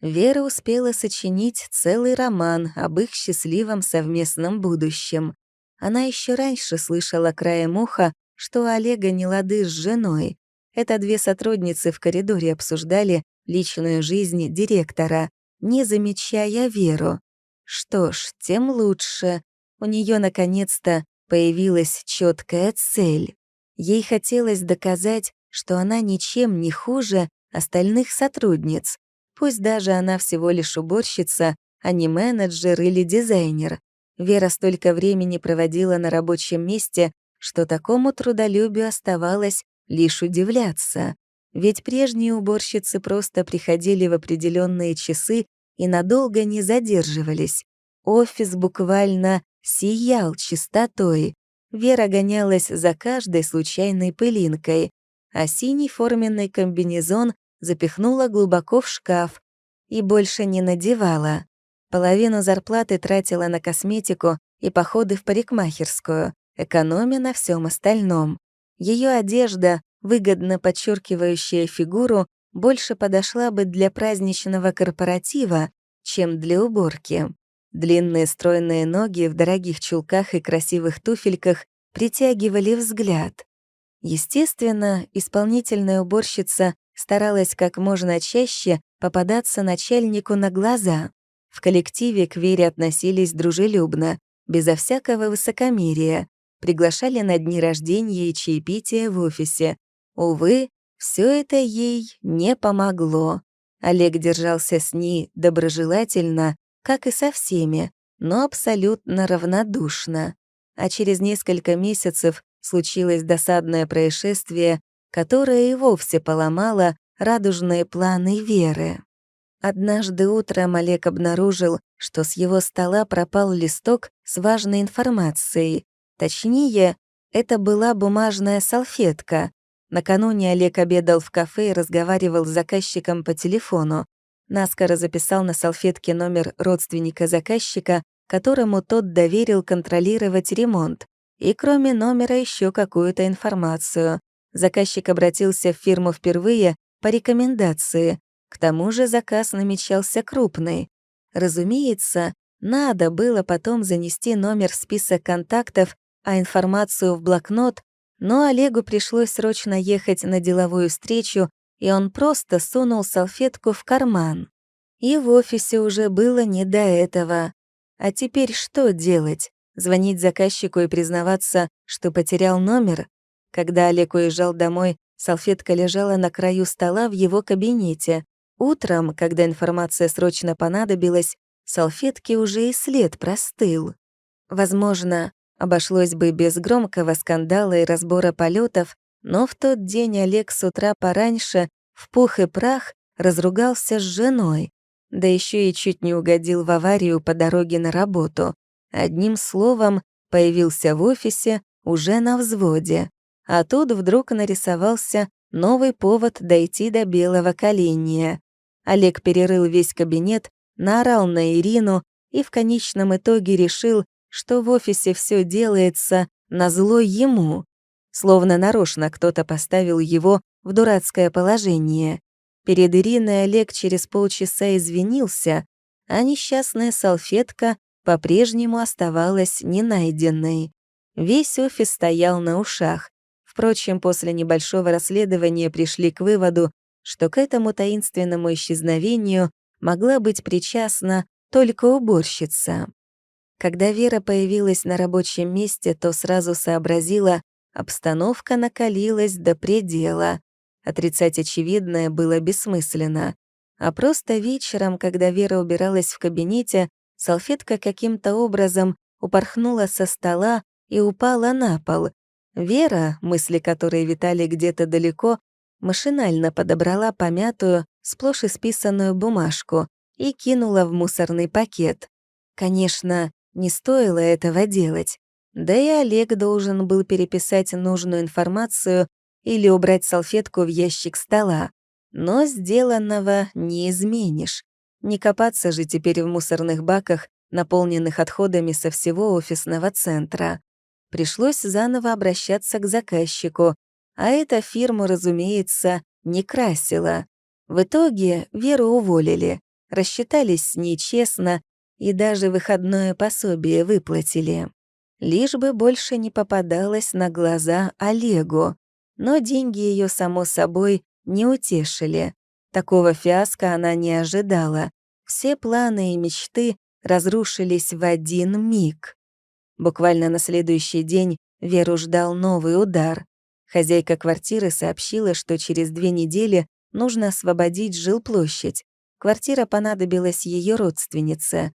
Вера успела сочинить целый роман об их счастливом совместном будущем. Она еще раньше слышала краем уха, что у Олега не лады с женой. Это две сотрудницы в коридоре обсуждали личную жизнь директора, не замечая Веру. Что ж, тем лучше. У нее наконец-то появилась четкая цель. Ей хотелось доказать, что она ничем не хуже остальных сотрудниц, пусть даже она всего лишь уборщица, а не менеджер или дизайнер. Вера столько времени проводила на рабочем месте, что такому трудолюбию оставалось лишь удивляться. Ведь прежние уборщицы просто приходили в определенные часы и надолго не задерживались. Офис буквально сиял чистотой. Вера гонялась за каждой случайной пылинкой, а синий форменный комбинезон запихнула глубоко в шкаф и больше не надевала. Половину зарплаты тратила на косметику и походы в парикмахерскую, экономя на всем остальном. Ее одежда, выгодно подчеркивающая фигуру, больше подошла бы для праздничного корпоратива, чем для уборки. Длинные стройные ноги в дорогих чулках и красивых туфельках притягивали взгляд. Естественно, исполнительная уборщица старалась как можно чаще попадаться начальнику на глаза. В коллективе к Вере относились дружелюбно, безо всякого высокомерия, приглашали на дни рождения и чаепития в офисе. Увы, все это ей не помогло. Олег держался с ней доброжелательно, как и со всеми, но абсолютно равнодушно. А через несколько месяцев случилось досадное происшествие, которое и вовсе поломало радужные планы Веры. Однажды утром Олег обнаружил, что с его стола пропал листок с важной информацией. Точнее, это была бумажная салфетка. Накануне Олег обедал в кафе и разговаривал с заказчиком по телефону наскоро записал на салфетке номер родственника заказчика, которому тот доверил контролировать ремонт, и кроме номера еще какую-то информацию. Заказчик обратился в фирму впервые по рекомендации. К тому же заказ намечался крупный. Разумеется, надо было потом занести номер в список контактов, а информацию в блокнот, но Олегу пришлось срочно ехать на деловую встречу и он просто сунул салфетку в карман. И в офисе уже было не до этого. А теперь что делать? Звонить заказчику и признаваться, что потерял номер? Когда Олег уезжал домой, салфетка лежала на краю стола в его кабинете. Утром, когда информация срочно понадобилась, салфетки уже и след простыл. Возможно, обошлось бы без громкого скандала и разбора полетов, но в тот день Олег с утра пораньше в пух и прах разругался с женой, да еще и чуть не угодил в аварию по дороге на работу. Одним словом, появился в офисе уже на взводе. А тут вдруг нарисовался новый повод дойти до белого коленя. Олег перерыл весь кабинет, наорал на Ирину и в конечном итоге решил, что в офисе все делается на зло ему. Словно нарочно кто-то поставил его в дурацкое положение. Перед Ириной Олег через полчаса извинился, а несчастная салфетка по-прежнему оставалась ненайденной. Весь офис стоял на ушах. Впрочем, после небольшого расследования пришли к выводу, что к этому таинственному исчезновению могла быть причастна только уборщица. Когда Вера появилась на рабочем месте, то сразу сообразила, Обстановка накалилась до предела. Отрицать очевидное было бессмысленно. А просто вечером, когда Вера убиралась в кабинете, салфетка каким-то образом упорхнула со стола и упала на пол. Вера, мысли которой витали где-то далеко, машинально подобрала помятую, сплошь исписанную бумажку и кинула в мусорный пакет. Конечно, не стоило этого делать. Да и Олег должен был переписать нужную информацию или убрать салфетку в ящик стола. Но сделанного не изменишь. Не копаться же теперь в мусорных баках, наполненных отходами со всего офисного центра. Пришлось заново обращаться к заказчику, а эта фирма, разумеется, не красила. В итоге Веру уволили, рассчитались с ней честно и даже выходное пособие выплатили лишь бы больше не попадалась на глаза Олегу. Но деньги ее само собой, не утешили. Такого фиаско она не ожидала. Все планы и мечты разрушились в один миг. Буквально на следующий день Веру ждал новый удар. Хозяйка квартиры сообщила, что через две недели нужно освободить жилплощадь. Квартира понадобилась ее родственнице.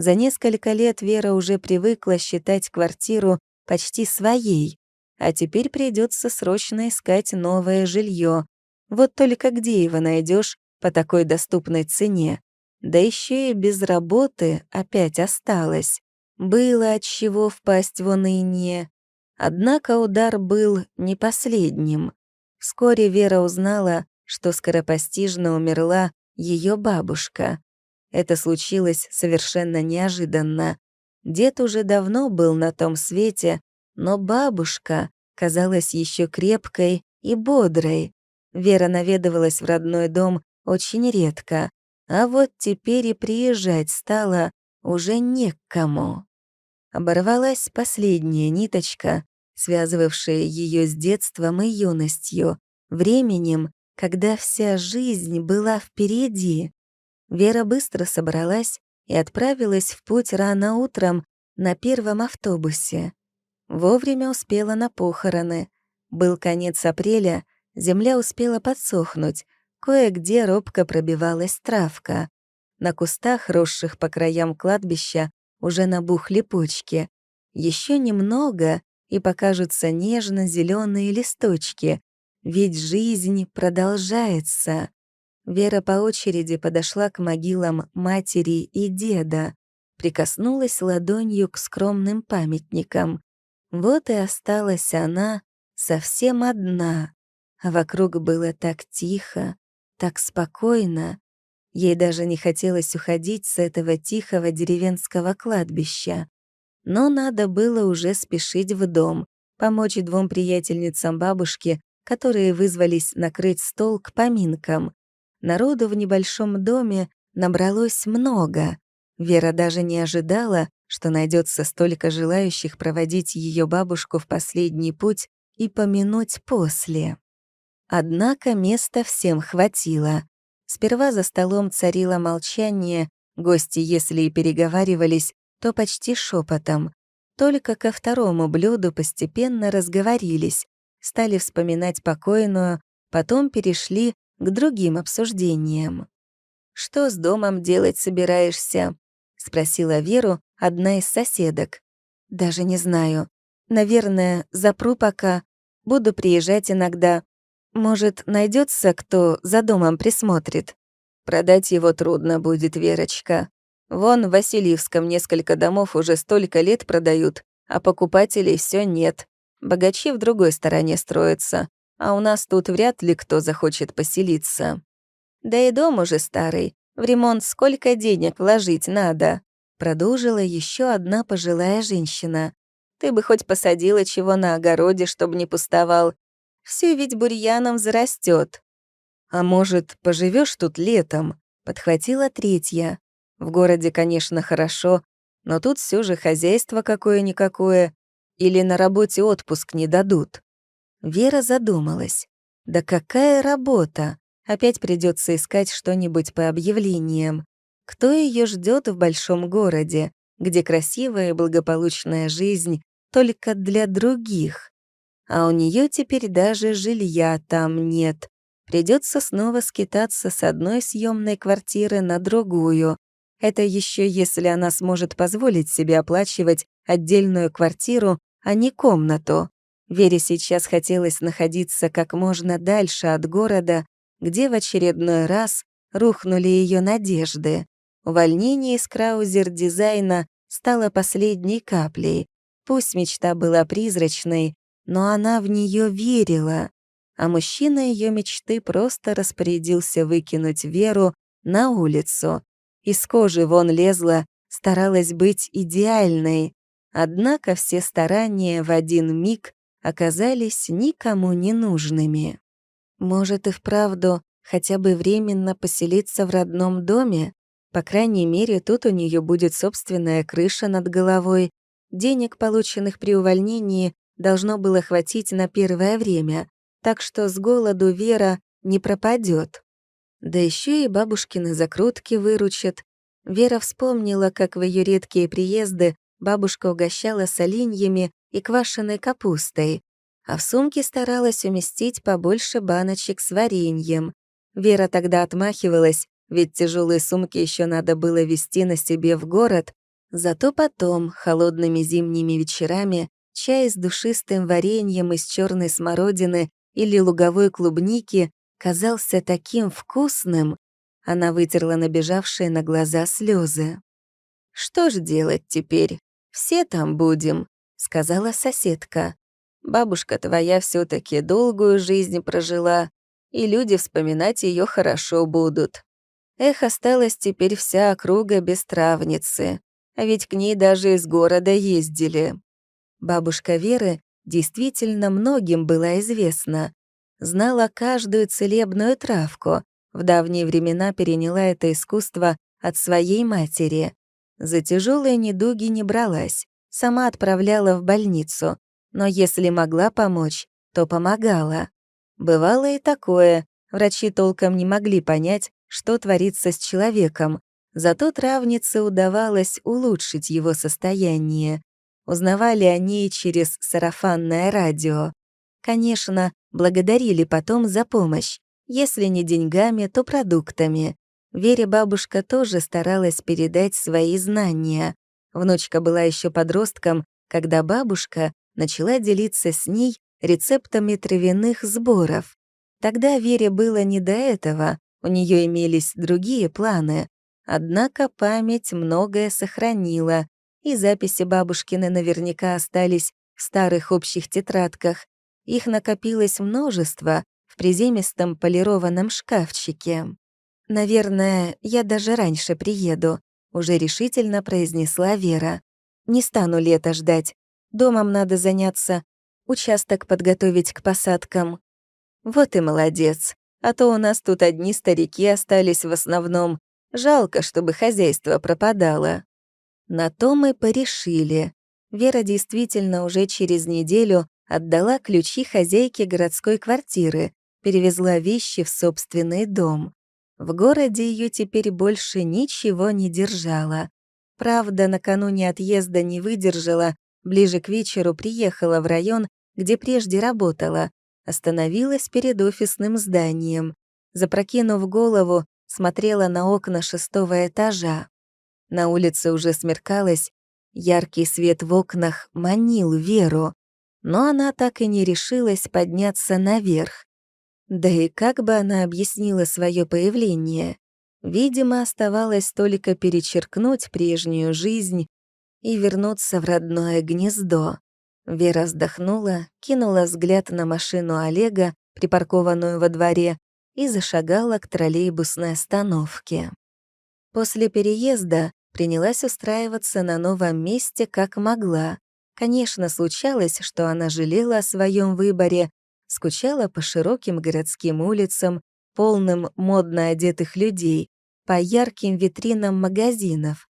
За несколько лет Вера уже привыкла считать квартиру почти своей, а теперь придется срочно искать новое жилье. Вот только где его найдешь по такой доступной цене? Да еще и без работы опять осталось. Было от чего впасть в уныние. Однако удар был не последним. Вскоре Вера узнала, что скоропостижно умерла ее бабушка. Это случилось совершенно неожиданно. Дед уже давно был на том свете, но бабушка казалась еще крепкой и бодрой. Вера наведывалась в родной дом очень редко, а вот теперь и приезжать стало уже не к кому. Оборвалась последняя ниточка, связывавшая ее с детством и юностью, временем, когда вся жизнь была впереди. Вера быстро собралась и отправилась в путь рано утром на первом автобусе. Вовремя успела на похороны. Был конец апреля, земля успела подсохнуть, кое-где робко пробивалась травка. На кустах, росших по краям кладбища, уже набухли почки. Еще немного, и покажутся нежно зеленые листочки, ведь жизнь продолжается. Вера по очереди подошла к могилам матери и деда, прикоснулась ладонью к скромным памятникам. Вот и осталась она совсем одна. А вокруг было так тихо, так спокойно. Ей даже не хотелось уходить с этого тихого деревенского кладбища. Но надо было уже спешить в дом, помочь двум приятельницам бабушки, которые вызвались накрыть стол к поминкам. Народу в небольшом доме набралось много. Вера даже не ожидала, что найдется столько желающих проводить ее бабушку в последний путь и помянуть после. Однако места всем хватило. Сперва за столом царило молчание, гости, если и переговаривались, то почти шепотом. Только ко второму блюду постепенно разговорились, стали вспоминать покойную, потом перешли к другим обсуждениям. «Что с домом делать собираешься?» — спросила Веру одна из соседок. «Даже не знаю. Наверное, запру пока. Буду приезжать иногда. Может, найдется, кто за домом присмотрит?» «Продать его трудно будет, Верочка. Вон в Васильевском несколько домов уже столько лет продают, а покупателей все нет. Богачи в другой стороне строятся а у нас тут вряд ли кто захочет поселиться. Да и дом уже старый, в ремонт сколько денег вложить надо?» Продолжила еще одна пожилая женщина. «Ты бы хоть посадила чего на огороде, чтобы не пустовал. Все ведь бурьяном зарастет. «А может, поживешь тут летом?» — подхватила третья. «В городе, конечно, хорошо, но тут все же хозяйство какое-никакое. Или на работе отпуск не дадут». Вера задумалась. «Да какая работа! Опять придется искать что-нибудь по объявлениям. Кто ее ждет в большом городе, где красивая и благополучная жизнь только для других? А у нее теперь даже жилья там нет. Придется снова скитаться с одной съемной квартиры на другую. Это еще если она сможет позволить себе оплачивать отдельную квартиру, а не комнату. Вере сейчас хотелось находиться как можно дальше от города, где в очередной раз рухнули ее надежды. Увольнение из Краузер-дизайна стало последней каплей. Пусть мечта была призрачной, но она в нее верила. А мужчина ее мечты просто распорядился выкинуть Веру на улицу. Из кожи вон лезла, старалась быть идеальной. Однако все старания в один миг оказались никому не нужными. Может и вправду хотя бы временно поселиться в родном доме? По крайней мере, тут у нее будет собственная крыша над головой. Денег, полученных при увольнении, должно было хватить на первое время, так что с голоду Вера не пропадет. Да еще и бабушкины закрутки выручат. Вера вспомнила, как в ее редкие приезды бабушка угощала соленьями и квашеной капустой, а в сумке старалась уместить побольше баночек с вареньем. Вера тогда отмахивалась, ведь тяжелые сумки еще надо было везти на себе в город, зато потом, холодными зимними вечерами, чай с душистым вареньем из черной смородины или луговой клубники казался таким вкусным, она вытерла набежавшие на глаза слезы. «Что ж делать теперь? Все там будем сказала соседка. Бабушка твоя все таки долгую жизнь прожила, и люди вспоминать ее хорошо будут. Эх, осталась теперь вся округа без травницы, а ведь к ней даже из города ездили. Бабушка Веры действительно многим была известна, знала каждую целебную травку, в давние времена переняла это искусство от своей матери. За тяжелые недуги не бралась, Сама отправляла в больницу, но если могла помочь, то помогала. Бывало и такое, врачи толком не могли понять, что творится с человеком, зато травнице удавалось улучшить его состояние. Узнавали они через сарафанное радио. Конечно, благодарили потом за помощь, если не деньгами, то продуктами. Вере бабушка тоже старалась передать свои знания. Внучка была еще подростком, когда бабушка начала делиться с ней рецептами травяных сборов. Тогда Вере было не до этого, у нее имелись другие планы. Однако память многое сохранила, и записи бабушкины наверняка остались в старых общих тетрадках. Их накопилось множество в приземистом полированном шкафчике. Наверное, я даже раньше приеду. — уже решительно произнесла Вера. «Не стану лето ждать. Домом надо заняться, участок подготовить к посадкам». «Вот и молодец. А то у нас тут одни старики остались в основном. Жалко, чтобы хозяйство пропадало». На то мы порешили. Вера действительно уже через неделю отдала ключи хозяйке городской квартиры, перевезла вещи в собственный дом. В городе ее теперь больше ничего не держало. Правда, накануне отъезда не выдержала, ближе к вечеру приехала в район, где прежде работала, остановилась перед офисным зданием. Запрокинув голову, смотрела на окна шестого этажа. На улице уже смеркалось, яркий свет в окнах манил Веру, но она так и не решилась подняться наверх. Да и как бы она объяснила свое появление? Видимо, оставалось только перечеркнуть прежнюю жизнь и вернуться в родное гнездо. Вера вздохнула, кинула взгляд на машину Олега, припаркованную во дворе, и зашагала к троллейбусной остановке. После переезда принялась устраиваться на новом месте как могла. Конечно, случалось, что она жалела о своем выборе, скучала по широким городским улицам, полным модно одетых людей, по ярким витринам магазинов.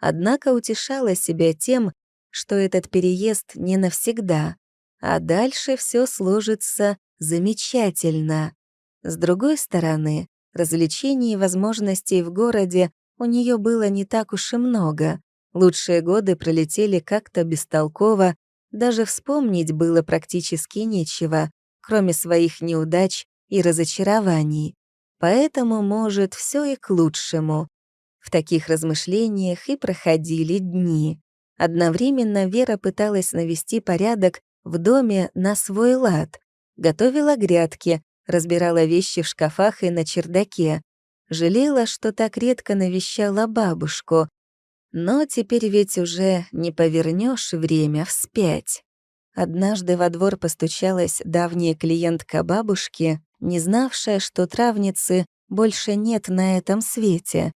Однако утешала себя тем, что этот переезд не навсегда, а дальше все сложится замечательно. С другой стороны, развлечений и возможностей в городе у нее было не так уж и много. Лучшие годы пролетели как-то бестолково, даже вспомнить было практически нечего, кроме своих неудач и разочарований. Поэтому, может, все и к лучшему. В таких размышлениях и проходили дни. Одновременно Вера пыталась навести порядок в доме на свой лад. Готовила грядки, разбирала вещи в шкафах и на чердаке. Жалела, что так редко навещала бабушку. Но теперь ведь уже не повернешь время вспять. Однажды во двор постучалась давняя клиентка бабушки, не знавшая, что травницы больше нет на этом свете.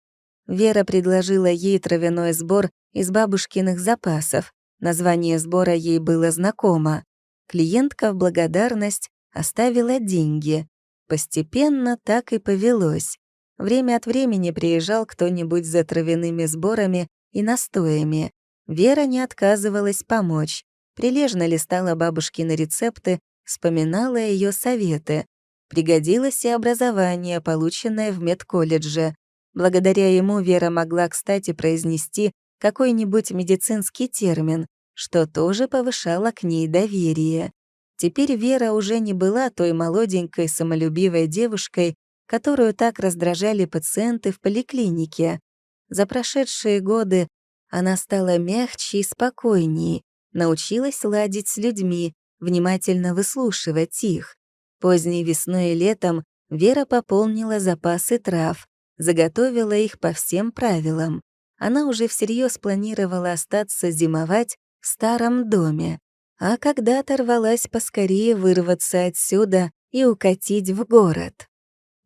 Вера предложила ей травяной сбор из бабушкиных запасов. Название сбора ей было знакомо. Клиентка в благодарность оставила деньги. Постепенно так и повелось. Время от времени приезжал кто-нибудь за травяными сборами и настоями. Вера не отказывалась помочь прилежно листала бабушкины рецепты, вспоминала ее советы. Пригодилось и образование, полученное в медколледже. Благодаря ему Вера могла, кстати, произнести какой-нибудь медицинский термин, что тоже повышало к ней доверие. Теперь Вера уже не была той молоденькой самолюбивой девушкой, которую так раздражали пациенты в поликлинике. За прошедшие годы она стала мягче и спокойнее, научилась ладить с людьми, внимательно выслушивать их. Поздней весной и летом Вера пополнила запасы трав, заготовила их по всем правилам. Она уже всерьез планировала остаться зимовать в старом доме, а когда оторвалась поскорее вырваться отсюда и укатить в город.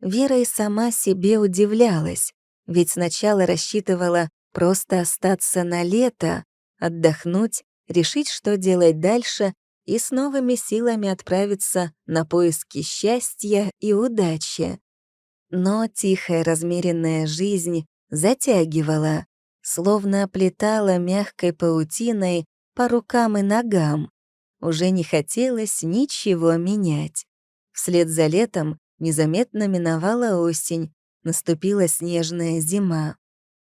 Вера и сама себе удивлялась, ведь сначала рассчитывала просто остаться на лето, отдохнуть решить, что делать дальше, и с новыми силами отправиться на поиски счастья и удачи. Но тихая размеренная жизнь затягивала, словно оплетала мягкой паутиной по рукам и ногам. Уже не хотелось ничего менять. Вслед за летом незаметно миновала осень, наступила снежная зима.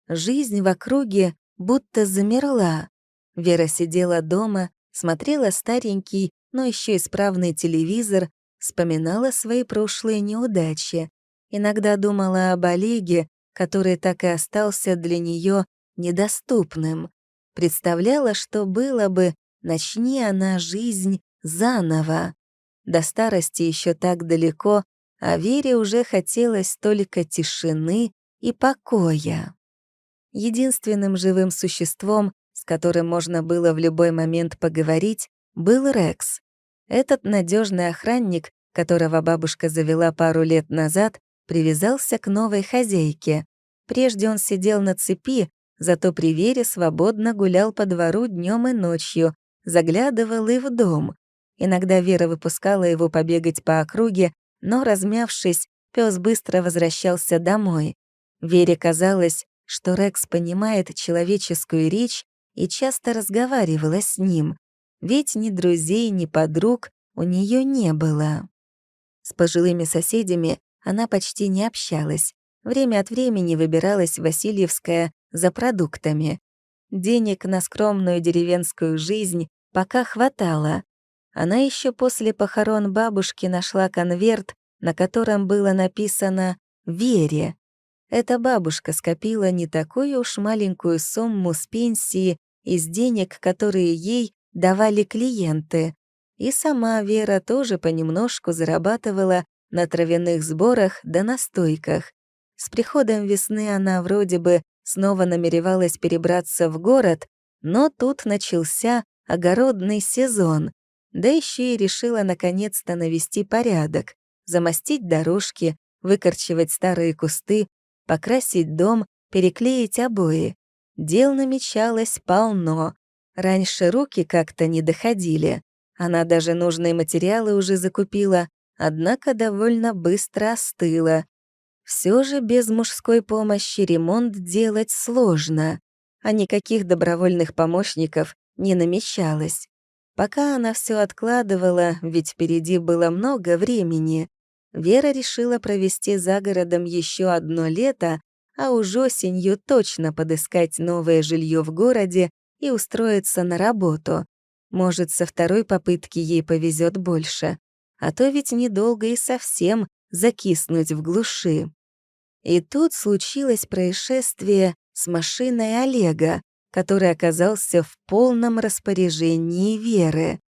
Жизнь в округе будто замерла, Вера сидела дома, смотрела старенький, но еще исправный телевизор, вспоминала свои прошлые неудачи. Иногда думала об Олеге, который так и остался для нее недоступным. Представляла, что было бы, начни она жизнь заново. До старости еще так далеко, а Вере уже хотелось только тишины и покоя. Единственным живым существом, с которым можно было в любой момент поговорить, был Рекс. Этот надежный охранник, которого бабушка завела пару лет назад, привязался к новой хозяйке. Прежде он сидел на цепи, зато при Вере свободно гулял по двору днем и ночью, заглядывал и в дом. Иногда Вера выпускала его побегать по округе, но, размявшись, пес быстро возвращался домой. Вере казалось, что Рекс понимает человеческую речь и часто разговаривала с ним, ведь ни друзей, ни подруг у нее не было. С пожилыми соседями она почти не общалась, время от времени выбиралась в Васильевское за продуктами. Денег на скромную деревенскую жизнь пока хватало. Она еще после похорон бабушки нашла конверт, на котором было написано «Вере», эта бабушка скопила не такую уж маленькую сумму с пенсии из денег, которые ей давали клиенты. И сама Вера тоже понемножку зарабатывала на травяных сборах да настойках. С приходом весны она вроде бы снова намеревалась перебраться в город, но тут начался огородный сезон, да еще и решила наконец-то навести порядок, замостить дорожки, выкорчевать старые кусты покрасить дом, переклеить обои. Дел намечалось полно. Раньше руки как-то не доходили. Она даже нужные материалы уже закупила, однако довольно быстро остыла. Все же без мужской помощи ремонт делать сложно, а никаких добровольных помощников не намечалось. Пока она все откладывала, ведь впереди было много времени, Вера решила провести за городом еще одно лето, а уж осенью точно подыскать новое жилье в городе и устроиться на работу. Может, со второй попытки ей повезет больше. А то ведь недолго и совсем закиснуть в глуши. И тут случилось происшествие с машиной Олега, который оказался в полном распоряжении Веры.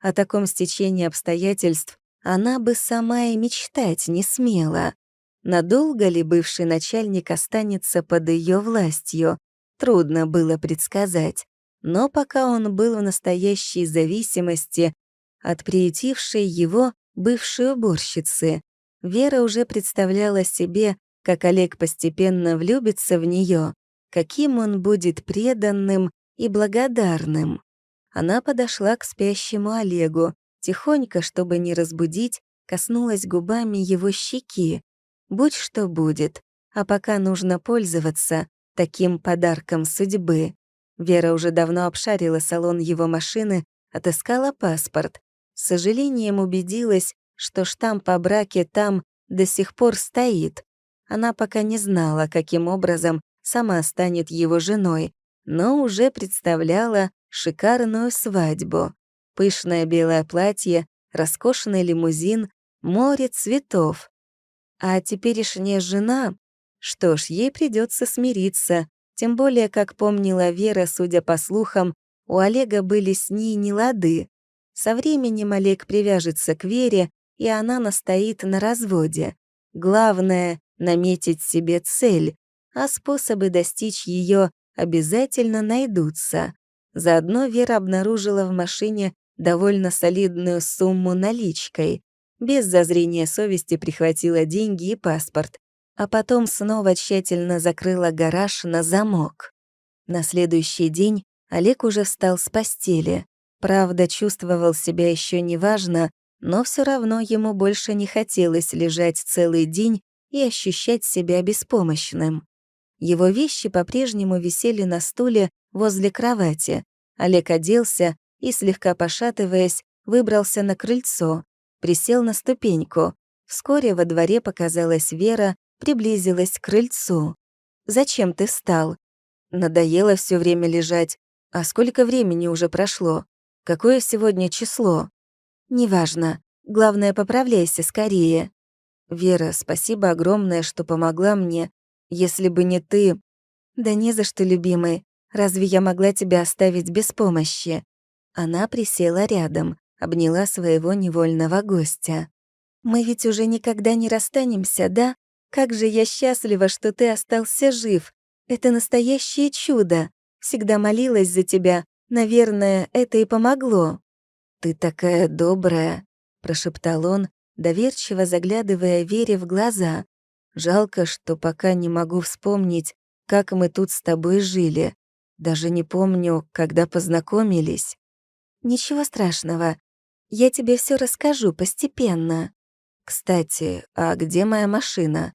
О таком стечении обстоятельств она бы сама и мечтать не смела. Надолго ли бывший начальник останется под ее властью, трудно было предсказать. Но пока он был в настоящей зависимости от приютившей его бывшей уборщицы, Вера уже представляла себе, как Олег постепенно влюбится в нее, каким он будет преданным и благодарным. Она подошла к спящему Олегу, Тихонько, чтобы не разбудить, коснулась губами его щеки. Будь что будет, а пока нужно пользоваться таким подарком судьбы. Вера уже давно обшарила салон его машины, отыскала паспорт. С сожалением убедилась, что штамп о браке там до сих пор стоит. Она пока не знала, каким образом сама станет его женой, но уже представляла шикарную свадьбу пышное белое платье, роскошный лимузин, море цветов. А теперешняя жена... Что ж, ей придется смириться, тем более, как помнила Вера, судя по слухам, у Олега были с ней нелады. Со временем Олег привяжется к Вере, и она настоит на разводе. Главное — наметить себе цель, а способы достичь ее обязательно найдутся. Заодно Вера обнаружила в машине довольно солидную сумму наличкой. Без зазрения совести прихватила деньги и паспорт, а потом снова тщательно закрыла гараж на замок. На следующий день Олег уже встал с постели. Правда, чувствовал себя еще неважно, но все равно ему больше не хотелось лежать целый день и ощущать себя беспомощным. Его вещи по-прежнему висели на стуле возле кровати. Олег оделся, и, слегка пошатываясь, выбрался на крыльцо, присел на ступеньку. Вскоре во дворе показалась Вера, приблизилась к крыльцу. «Зачем ты встал?» «Надоело все время лежать. А сколько времени уже прошло? Какое сегодня число?» «Неважно. Главное, поправляйся скорее». «Вера, спасибо огромное, что помогла мне. Если бы не ты...» «Да не за что, любимый. Разве я могла тебя оставить без помощи?» Она присела рядом, обняла своего невольного гостя. «Мы ведь уже никогда не расстанемся, да? Как же я счастлива, что ты остался жив. Это настоящее чудо. Всегда молилась за тебя. Наверное, это и помогло». «Ты такая добрая», — прошептал он, доверчиво заглядывая Вере в глаза. «Жалко, что пока не могу вспомнить, как мы тут с тобой жили. Даже не помню, когда познакомились». «Ничего страшного. Я тебе все расскажу постепенно». «Кстати, а где моя машина?»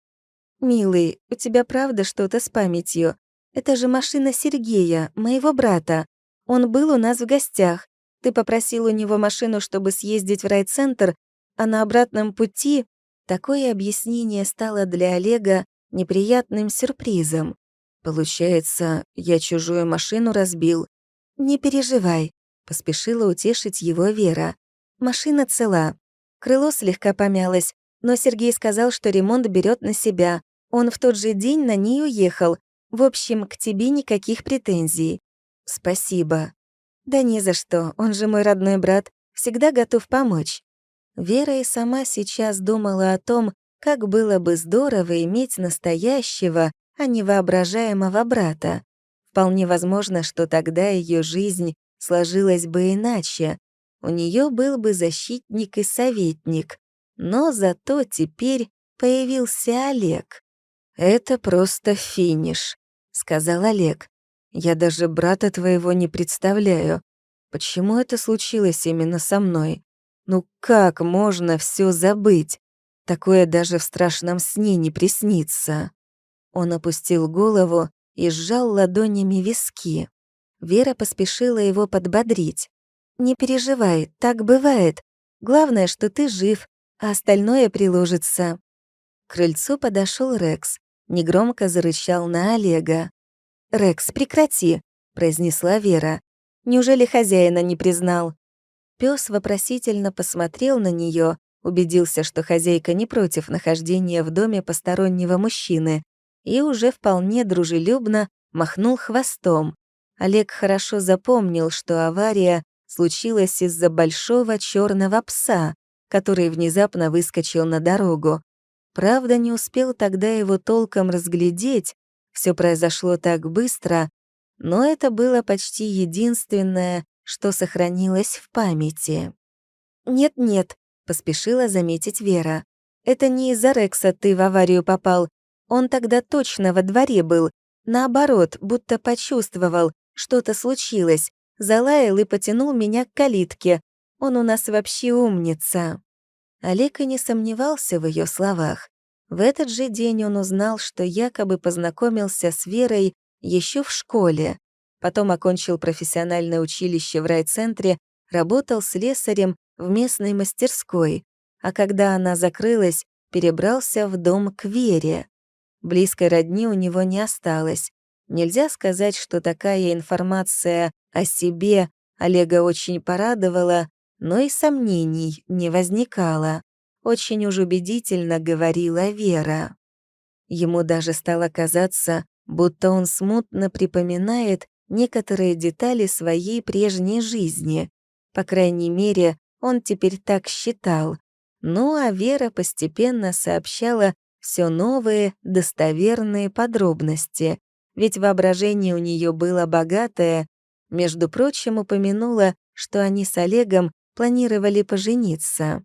«Милый, у тебя правда что-то с памятью? Это же машина Сергея, моего брата. Он был у нас в гостях. Ты попросил у него машину, чтобы съездить в райцентр, а на обратном пути...» Такое объяснение стало для Олега неприятным сюрпризом. «Получается, я чужую машину разбил?» «Не переживай. Поспешила утешить его Вера. Машина цела. Крыло слегка помялось, но Сергей сказал, что ремонт берет на себя. Он в тот же день на ней уехал. В общем, к тебе никаких претензий. Спасибо. Да не за что, он же мой родной брат, всегда готов помочь. Вера и сама сейчас думала о том, как было бы здорово иметь настоящего, а не воображаемого брата. Вполне возможно, что тогда ее жизнь сложилось бы иначе. У нее был бы защитник и советник, но зато теперь появился Олег. «Это просто финиш», — сказал Олег. «Я даже брата твоего не представляю. Почему это случилось именно со мной? Ну как можно все забыть? Такое даже в страшном сне не приснится». Он опустил голову и сжал ладонями виски. Вера поспешила его подбодрить. «Не переживай, так бывает. Главное, что ты жив, а остальное приложится». К крыльцу подошел Рекс, негромко зарычал на Олега. «Рекс, прекрати!» — произнесла Вера. «Неужели хозяина не признал?» Пёс вопросительно посмотрел на нее, убедился, что хозяйка не против нахождения в доме постороннего мужчины, и уже вполне дружелюбно махнул хвостом. Олег хорошо запомнил, что авария случилась из-за большого черного пса, который внезапно выскочил на дорогу. Правда, не успел тогда его толком разглядеть, все произошло так быстро, но это было почти единственное, что сохранилось в памяти. «Нет-нет», — поспешила заметить Вера. «Это не из-за Рекса ты в аварию попал. Он тогда точно во дворе был. Наоборот, будто почувствовал, что-то случилось. Залаял и потянул меня к калитке. Он у нас вообще умница. Олег и не сомневался в ее словах. В этот же день он узнал, что якобы познакомился с Верой еще в школе. Потом окончил профессиональное училище в райцентре, работал слесарем в местной мастерской, а когда она закрылась, перебрался в дом к Вере. Близкой родни у него не осталось, Нельзя сказать, что такая информация о себе Олега очень порадовала, но и сомнений не возникало. Очень уж убедительно говорила Вера. Ему даже стало казаться, будто он смутно припоминает некоторые детали своей прежней жизни. По крайней мере, он теперь так считал. Ну а Вера постепенно сообщала все новые достоверные подробности, ведь воображение у нее было богатое. Между прочим, упомянула, что они с Олегом планировали пожениться.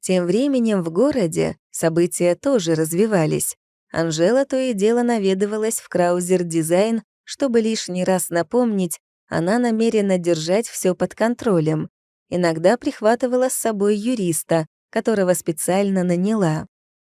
Тем временем в городе события тоже развивались. Анжела то и дело наведывалась в Краузер Дизайн, чтобы лишний раз напомнить, она намерена держать все под контролем. Иногда прихватывала с собой юриста, которого специально наняла.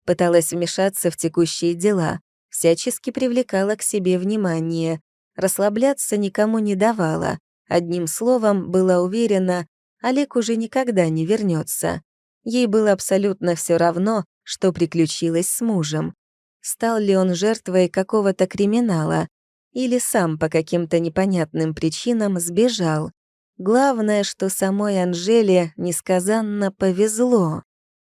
Пыталась вмешаться в текущие дела, всячески привлекала к себе внимание, расслабляться никому не давала. Одним словом, была уверена, Олег уже никогда не вернется. Ей было абсолютно все равно, что приключилось с мужем. Стал ли он жертвой какого-то криминала или сам по каким-то непонятным причинам сбежал. Главное, что самой Анжеле несказанно повезло.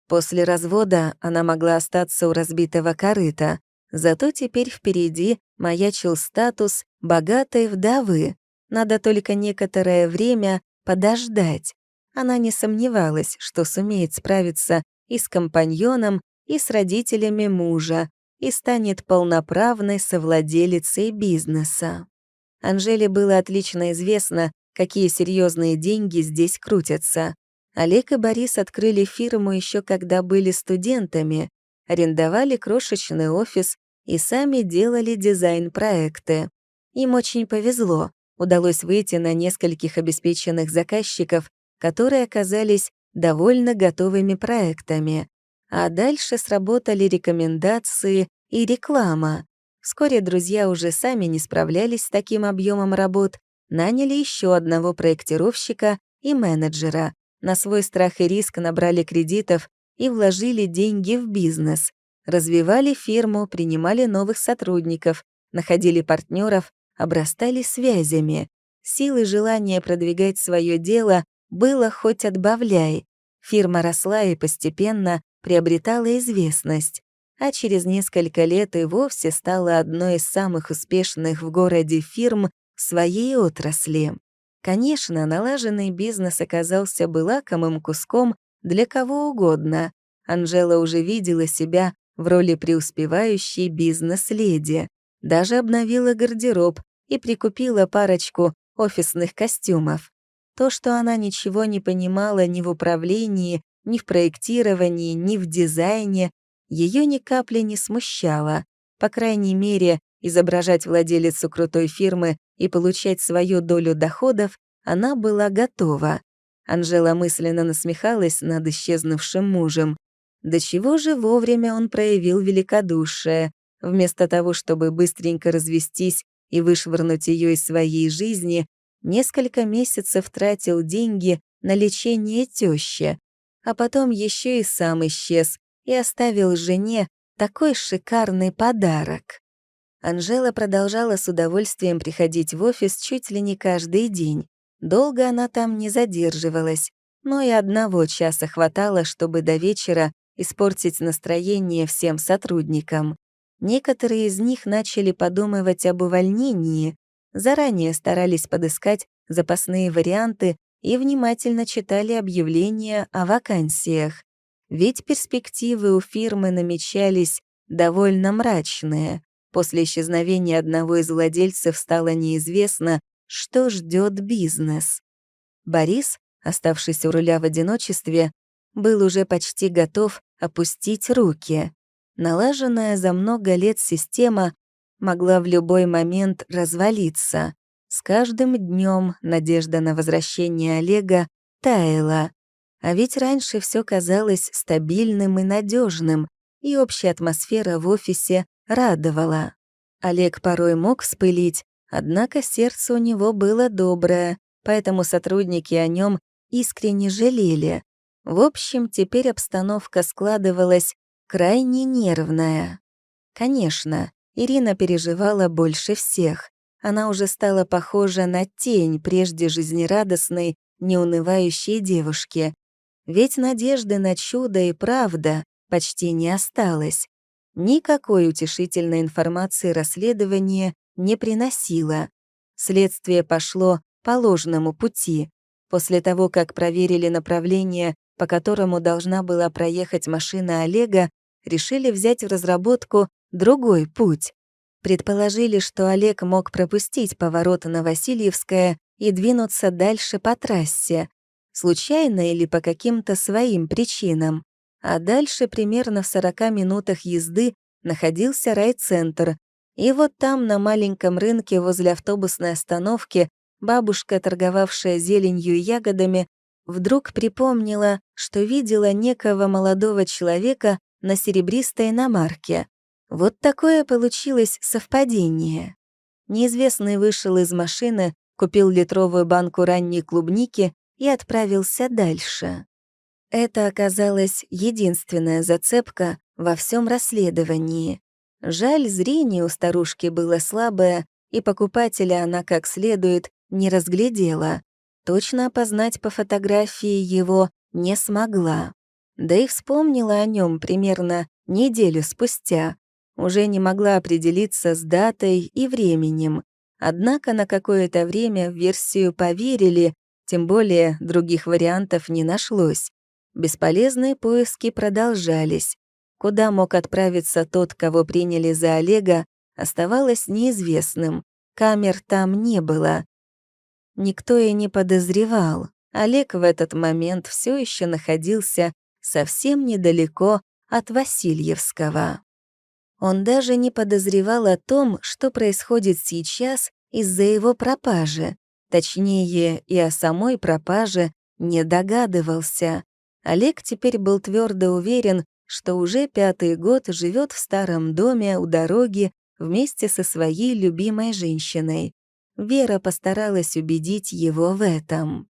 После развода она могла остаться у разбитого корыта. Зато теперь впереди маячил статус богатой вдовы. Надо только некоторое время подождать. Она не сомневалась, что сумеет справиться и с компаньоном, и с родителями мужа, и станет полноправной совладелицей бизнеса. Анжеле было отлично известно, какие серьезные деньги здесь крутятся. Олег и Борис открыли фирму еще когда были студентами, арендовали крошечный офис и сами делали дизайн-проекты. Им очень повезло, удалось выйти на нескольких обеспеченных заказчиков, которые оказались довольно готовыми проектами. А дальше сработали рекомендации и реклама. Вскоре друзья уже сами не справлялись с таким объемом работ, наняли еще одного проектировщика и менеджера, на свой страх и риск набрали кредитов и вложили деньги в бизнес развивали фирму, принимали новых сотрудников, находили партнеров, обрастали связями. силы желания продвигать свое дело было хоть отбавляй. Фирма росла и постепенно приобретала известность, а через несколько лет и вовсе стала одной из самых успешных в городе фирм в своей отрасли. Конечно, налаженный бизнес оказался бы лакомым куском для кого угодно. Анжела уже видела себя в роли преуспевающей бизнес-леди. Даже обновила гардероб и прикупила парочку офисных костюмов. То, что она ничего не понимала ни в управлении, ни в проектировании, ни в дизайне, ее ни капли не смущало. По крайней мере, изображать владелицу крутой фирмы и получать свою долю доходов она была готова. Анжела мысленно насмехалась над исчезнувшим мужем. До чего же вовремя он проявил великодушие, вместо того, чтобы быстренько развестись и вышвырнуть ее из своей жизни, несколько месяцев тратил деньги на лечение тещи, а потом еще и сам исчез и оставил жене такой шикарный подарок. Анжела продолжала с удовольствием приходить в офис чуть ли не каждый день. Долго она там не задерживалась, но и одного часа хватало, чтобы до вечера испортить настроение всем сотрудникам. Некоторые из них начали подумывать об увольнении, заранее старались подыскать запасные варианты и внимательно читали объявления о вакансиях. Ведь перспективы у фирмы намечались довольно мрачные. После исчезновения одного из владельцев стало неизвестно, что ждет бизнес. Борис, оставшись у руля в одиночестве, был уже почти готов опустить руки. Налаженная за много лет система могла в любой момент развалиться. С каждым днем надежда на возвращение Олега таяла. А ведь раньше все казалось стабильным и надежным, и общая атмосфера в офисе радовала. Олег порой мог спылить, однако сердце у него было доброе, поэтому сотрудники о нем искренне жалели, в общем, теперь обстановка складывалась крайне нервная. Конечно, Ирина переживала больше всех. Она уже стала похожа на тень прежде жизнерадостной, неунывающей девушки. Ведь надежды на чудо и правда почти не осталось. Никакой утешительной информации расследование не приносило. Следствие пошло по ложному пути. После того, как проверили направление по которому должна была проехать машина Олега, решили взять в разработку другой путь. Предположили, что Олег мог пропустить поворот на Васильевское и двинуться дальше по трассе, случайно или по каким-то своим причинам. А дальше, примерно в 40 минутах езды, находился райцентр. И вот там, на маленьком рынке возле автобусной остановки, бабушка, торговавшая зеленью и ягодами, вдруг припомнила, что видела некого молодого человека на серебристой иномарке. Вот такое получилось совпадение. Неизвестный вышел из машины, купил литровую банку ранней клубники и отправился дальше. Это оказалась единственная зацепка во всем расследовании. Жаль, зрение у старушки было слабое, и покупателя она как следует не разглядела, точно опознать по фотографии его не смогла. Да и вспомнила о нем примерно неделю спустя. Уже не могла определиться с датой и временем. Однако на какое-то время в версию поверили, тем более других вариантов не нашлось. Бесполезные поиски продолжались. Куда мог отправиться тот, кого приняли за Олега, оставалось неизвестным. Камер там не было. Никто и не подозревал. Олег в этот момент все еще находился совсем недалеко от Васильевского. Он даже не подозревал о том, что происходит сейчас из-за его пропажи. Точнее, и о самой пропаже не догадывался. Олег теперь был твердо уверен, что уже пятый год живет в старом доме у дороги вместе со своей любимой женщиной. Вера постаралась убедить его в этом.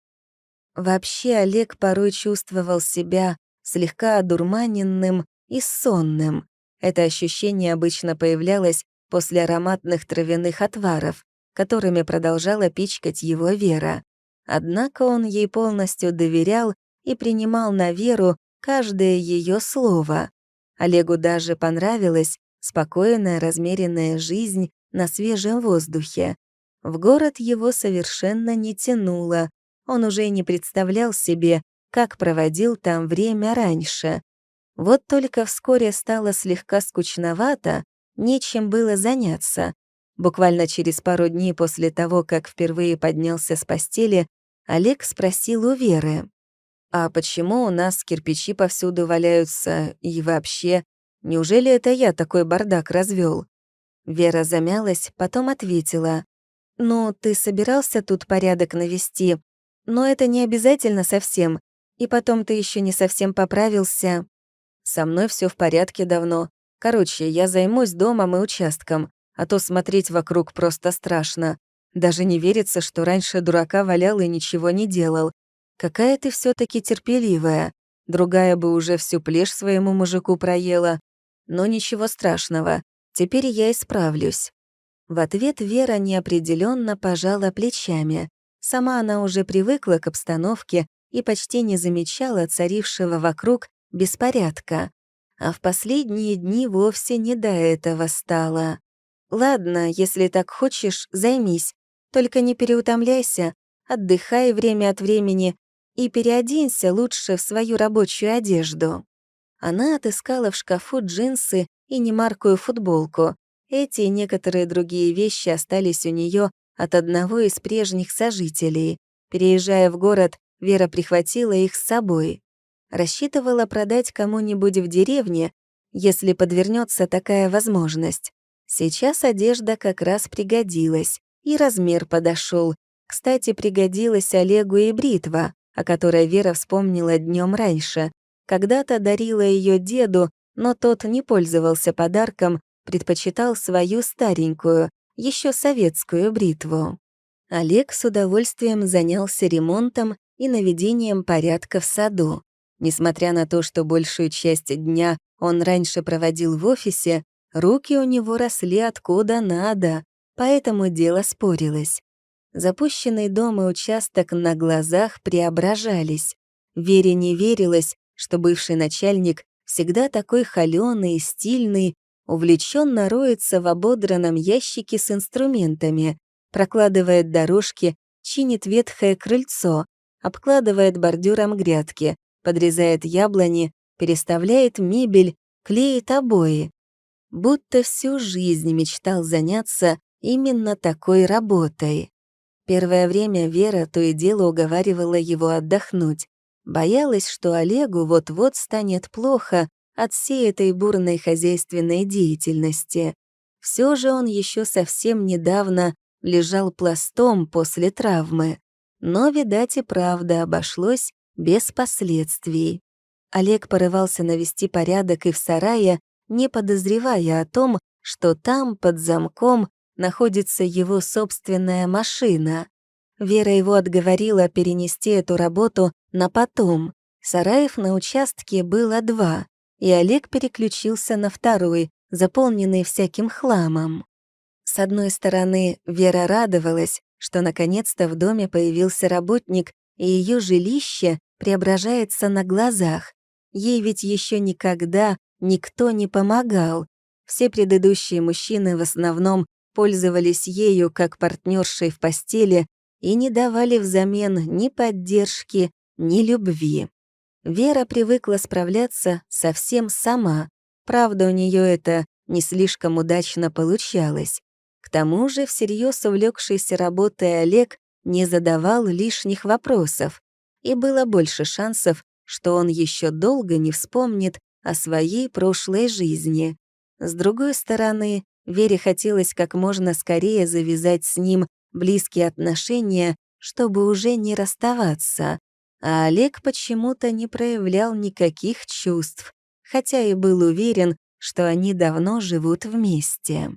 Вообще Олег порой чувствовал себя слегка одурманенным и сонным. Это ощущение обычно появлялось после ароматных травяных отваров, которыми продолжала пичкать его Вера. Однако он ей полностью доверял и принимал на веру каждое ее слово. Олегу даже понравилась спокойная, размеренная жизнь на свежем воздухе, в город его совершенно не тянуло, он уже не представлял себе, как проводил там время раньше. Вот только вскоре стало слегка скучновато, нечем было заняться. Буквально через пару дней после того, как впервые поднялся с постели, Олег спросил у Веры. «А почему у нас кирпичи повсюду валяются и вообще? Неужели это я такой бардак развел? Вера замялась, потом ответила. «Ну, ты собирался тут порядок навести, но это не обязательно совсем, и потом ты еще не совсем поправился». «Со мной все в порядке давно. Короче, я займусь домом и участком, а то смотреть вокруг просто страшно. Даже не верится, что раньше дурака валял и ничего не делал. Какая ты все таки терпеливая. Другая бы уже всю плешь своему мужику проела. Но ничего страшного, теперь я исправлюсь. В ответ Вера неопределенно пожала плечами. Сама она уже привыкла к обстановке и почти не замечала царившего вокруг беспорядка. А в последние дни вовсе не до этого стало. «Ладно, если так хочешь, займись. Только не переутомляйся, отдыхай время от времени и переоденься лучше в свою рабочую одежду». Она отыскала в шкафу джинсы и немаркую футболку, эти и некоторые другие вещи остались у нее от одного из прежних сожителей. Переезжая в город, Вера прихватила их с собой. Рассчитывала продать кому-нибудь в деревне, если подвернется такая возможность. Сейчас одежда как раз пригодилась, и размер подошел. Кстати, пригодилась Олегу и бритва, о которой Вера вспомнила днем раньше. Когда-то дарила ее деду, но тот не пользовался подарком предпочитал свою старенькую, еще советскую бритву. Олег с удовольствием занялся ремонтом и наведением порядка в саду. Несмотря на то, что большую часть дня он раньше проводил в офисе, руки у него росли откуда надо, поэтому дело спорилось. Запущенный дом и участок на глазах преображались. Вере не верилось, что бывший начальник всегда такой холёный, стильный увлеченно роется в ободранном ящике с инструментами, прокладывает дорожки, чинит ветхое крыльцо, обкладывает бордюром грядки, подрезает яблони, переставляет мебель, клеит обои. Будто всю жизнь мечтал заняться именно такой работой. Первое время Вера то и дело уговаривала его отдохнуть. Боялась, что Олегу вот-вот станет плохо, от всей этой бурной хозяйственной деятельности. Все же он еще совсем недавно лежал пластом после травмы. Но, видать, и правда обошлось без последствий. Олег порывался навести порядок и в сарае, не подозревая о том, что там, под замком, находится его собственная машина. Вера его отговорила перенести эту работу на потом. Сараев на участке было два, и Олег переключился на второй, заполненный всяким хламом. С одной стороны, Вера радовалась, что наконец-то в доме появился работник, и ее жилище преображается на глазах. Ей ведь еще никогда никто не помогал. Все предыдущие мужчины в основном пользовались ею как партнершей в постели и не давали взамен ни поддержки, ни любви. Вера привыкла справляться совсем сама. Правда, у нее это не слишком удачно получалось. К тому же, всерьез увлекшийся работой Олег не задавал лишних вопросов, и было больше шансов, что он еще долго не вспомнит о своей прошлой жизни. С другой стороны, Вере хотелось как можно скорее завязать с ним близкие отношения, чтобы уже не расставаться а Олег почему-то не проявлял никаких чувств, хотя и был уверен, что они давно живут вместе.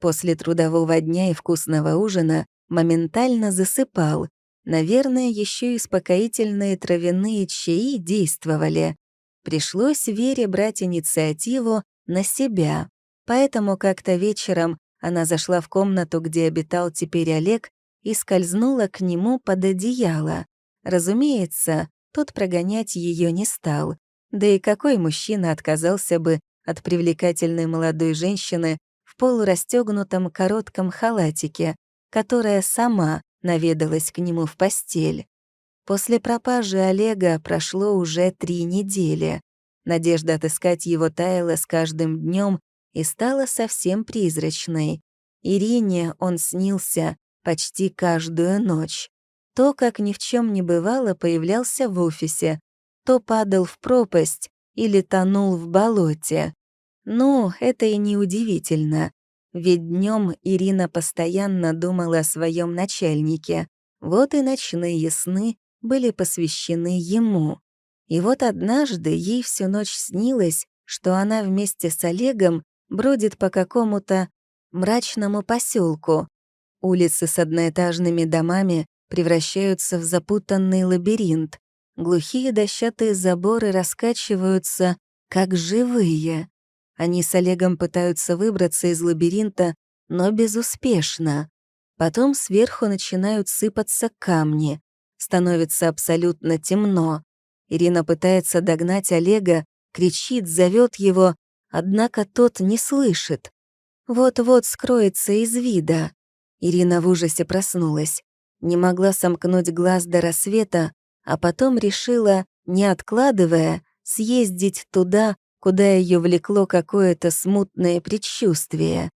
После трудового дня и вкусного ужина моментально засыпал. Наверное, еще и успокоительные травяные чаи действовали. Пришлось Вере брать инициативу на себя, поэтому как-то вечером она зашла в комнату, где обитал теперь Олег, и скользнула к нему под одеяло. Разумеется, тот прогонять ее не стал. Да и какой мужчина отказался бы от привлекательной молодой женщины в полурастегнутом коротком халатике, которая сама наведалась к нему в постель. После пропажи Олега прошло уже три недели. Надежда отыскать его таяла с каждым днем и стала совсем призрачной. Ирине он снился почти каждую ночь то, как ни в чем не бывало, появлялся в офисе, то падал в пропасть или тонул в болоте. Но это и не удивительно, ведь днем Ирина постоянно думала о своем начальнике, вот и ночные сны были посвящены ему. И вот однажды ей всю ночь снилось, что она вместе с Олегом бродит по какому-то мрачному поселку. Улицы с одноэтажными домами превращаются в запутанный лабиринт. Глухие дощатые заборы раскачиваются, как живые. Они с Олегом пытаются выбраться из лабиринта, но безуспешно. Потом сверху начинают сыпаться камни. Становится абсолютно темно. Ирина пытается догнать Олега, кричит, зовет его, однако тот не слышит. Вот-вот скроется из вида. Ирина в ужасе проснулась не могла сомкнуть глаз до рассвета, а потом решила, не откладывая, съездить туда, куда ее влекло какое-то смутное предчувствие.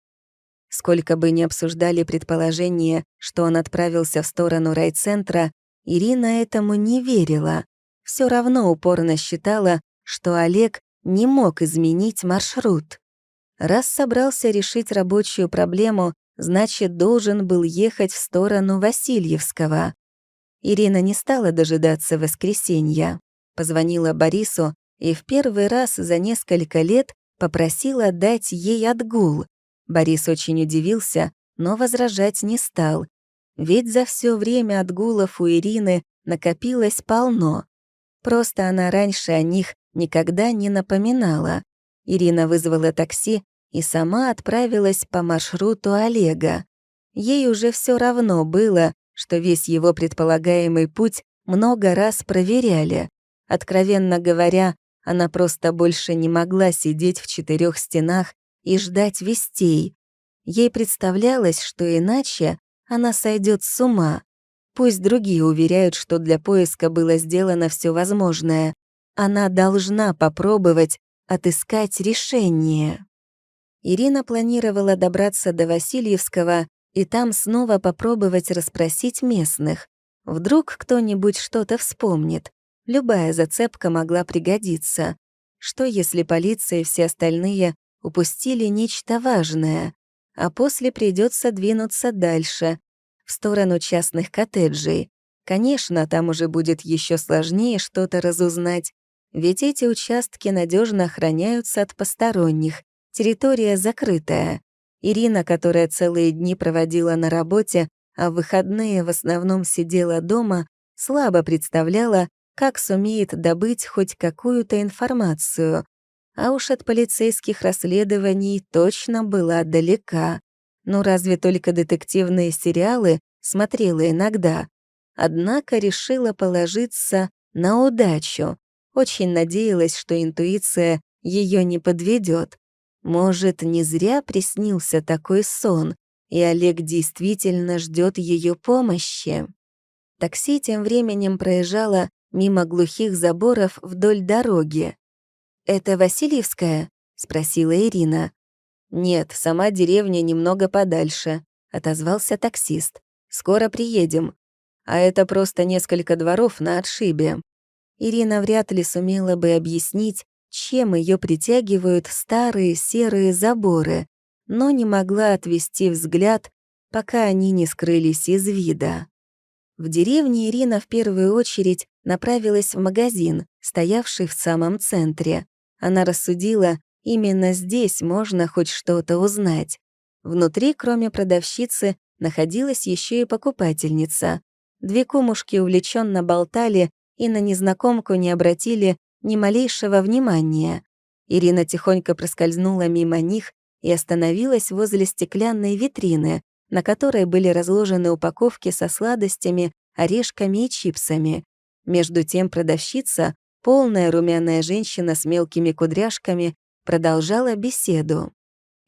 Сколько бы ни обсуждали предположение, что он отправился в сторону райцентра, Ирина этому не верила. Все равно упорно считала, что Олег не мог изменить маршрут. Раз собрался решить рабочую проблему, Значит, должен был ехать в сторону Васильевского. Ирина не стала дожидаться воскресенья. Позвонила Борису и в первый раз за несколько лет попросила дать ей отгул. Борис очень удивился, но возражать не стал. Ведь за все время отгулов у Ирины накопилось полно. Просто она раньше о них никогда не напоминала. Ирина вызвала такси и сама отправилась по маршруту Олега. Ей уже все равно было, что весь его предполагаемый путь много раз проверяли. Откровенно говоря, она просто больше не могла сидеть в четырех стенах и ждать вестей. Ей представлялось, что иначе она сойдет с ума. Пусть другие уверяют, что для поиска было сделано все возможное. Она должна попробовать отыскать решение. Ирина планировала добраться до Васильевского и там снова попробовать расспросить местных. Вдруг кто-нибудь что-то вспомнит. Любая зацепка могла пригодиться. Что, если полиция и все остальные упустили нечто важное? А после придется двинуться дальше, в сторону частных коттеджей. Конечно, там уже будет еще сложнее что-то разузнать, ведь эти участки надежно охраняются от посторонних, Территория закрытая. Ирина, которая целые дни проводила на работе, а в выходные в основном сидела дома, слабо представляла, как сумеет добыть хоть какую-то информацию. А уж от полицейских расследований точно была далека. Ну разве только детективные сериалы смотрела иногда. Однако решила положиться на удачу. Очень надеялась, что интуиция ее не подведет. Может, не зря приснился такой сон, и Олег действительно ждет ее помощи. Такси тем временем проезжало мимо глухих заборов вдоль дороги. «Это Васильевская?» — спросила Ирина. «Нет, сама деревня немного подальше», — отозвался таксист. «Скоро приедем. А это просто несколько дворов на отшибе». Ирина вряд ли сумела бы объяснить, чем ее притягивают старые серые заборы, но не могла отвести взгляд, пока они не скрылись из вида. В деревне Ирина в первую очередь направилась в магазин, стоявший в самом центре. Она рассудила, именно здесь можно хоть что-то узнать. Внутри, кроме продавщицы, находилась еще и покупательница. Две кумушки увлеченно болтали и на незнакомку не обратили ни малейшего внимания. Ирина тихонько проскользнула мимо них и остановилась возле стеклянной витрины, на которой были разложены упаковки со сладостями, орешками и чипсами. Между тем продавщица, полная румяная женщина с мелкими кудряшками, продолжала беседу.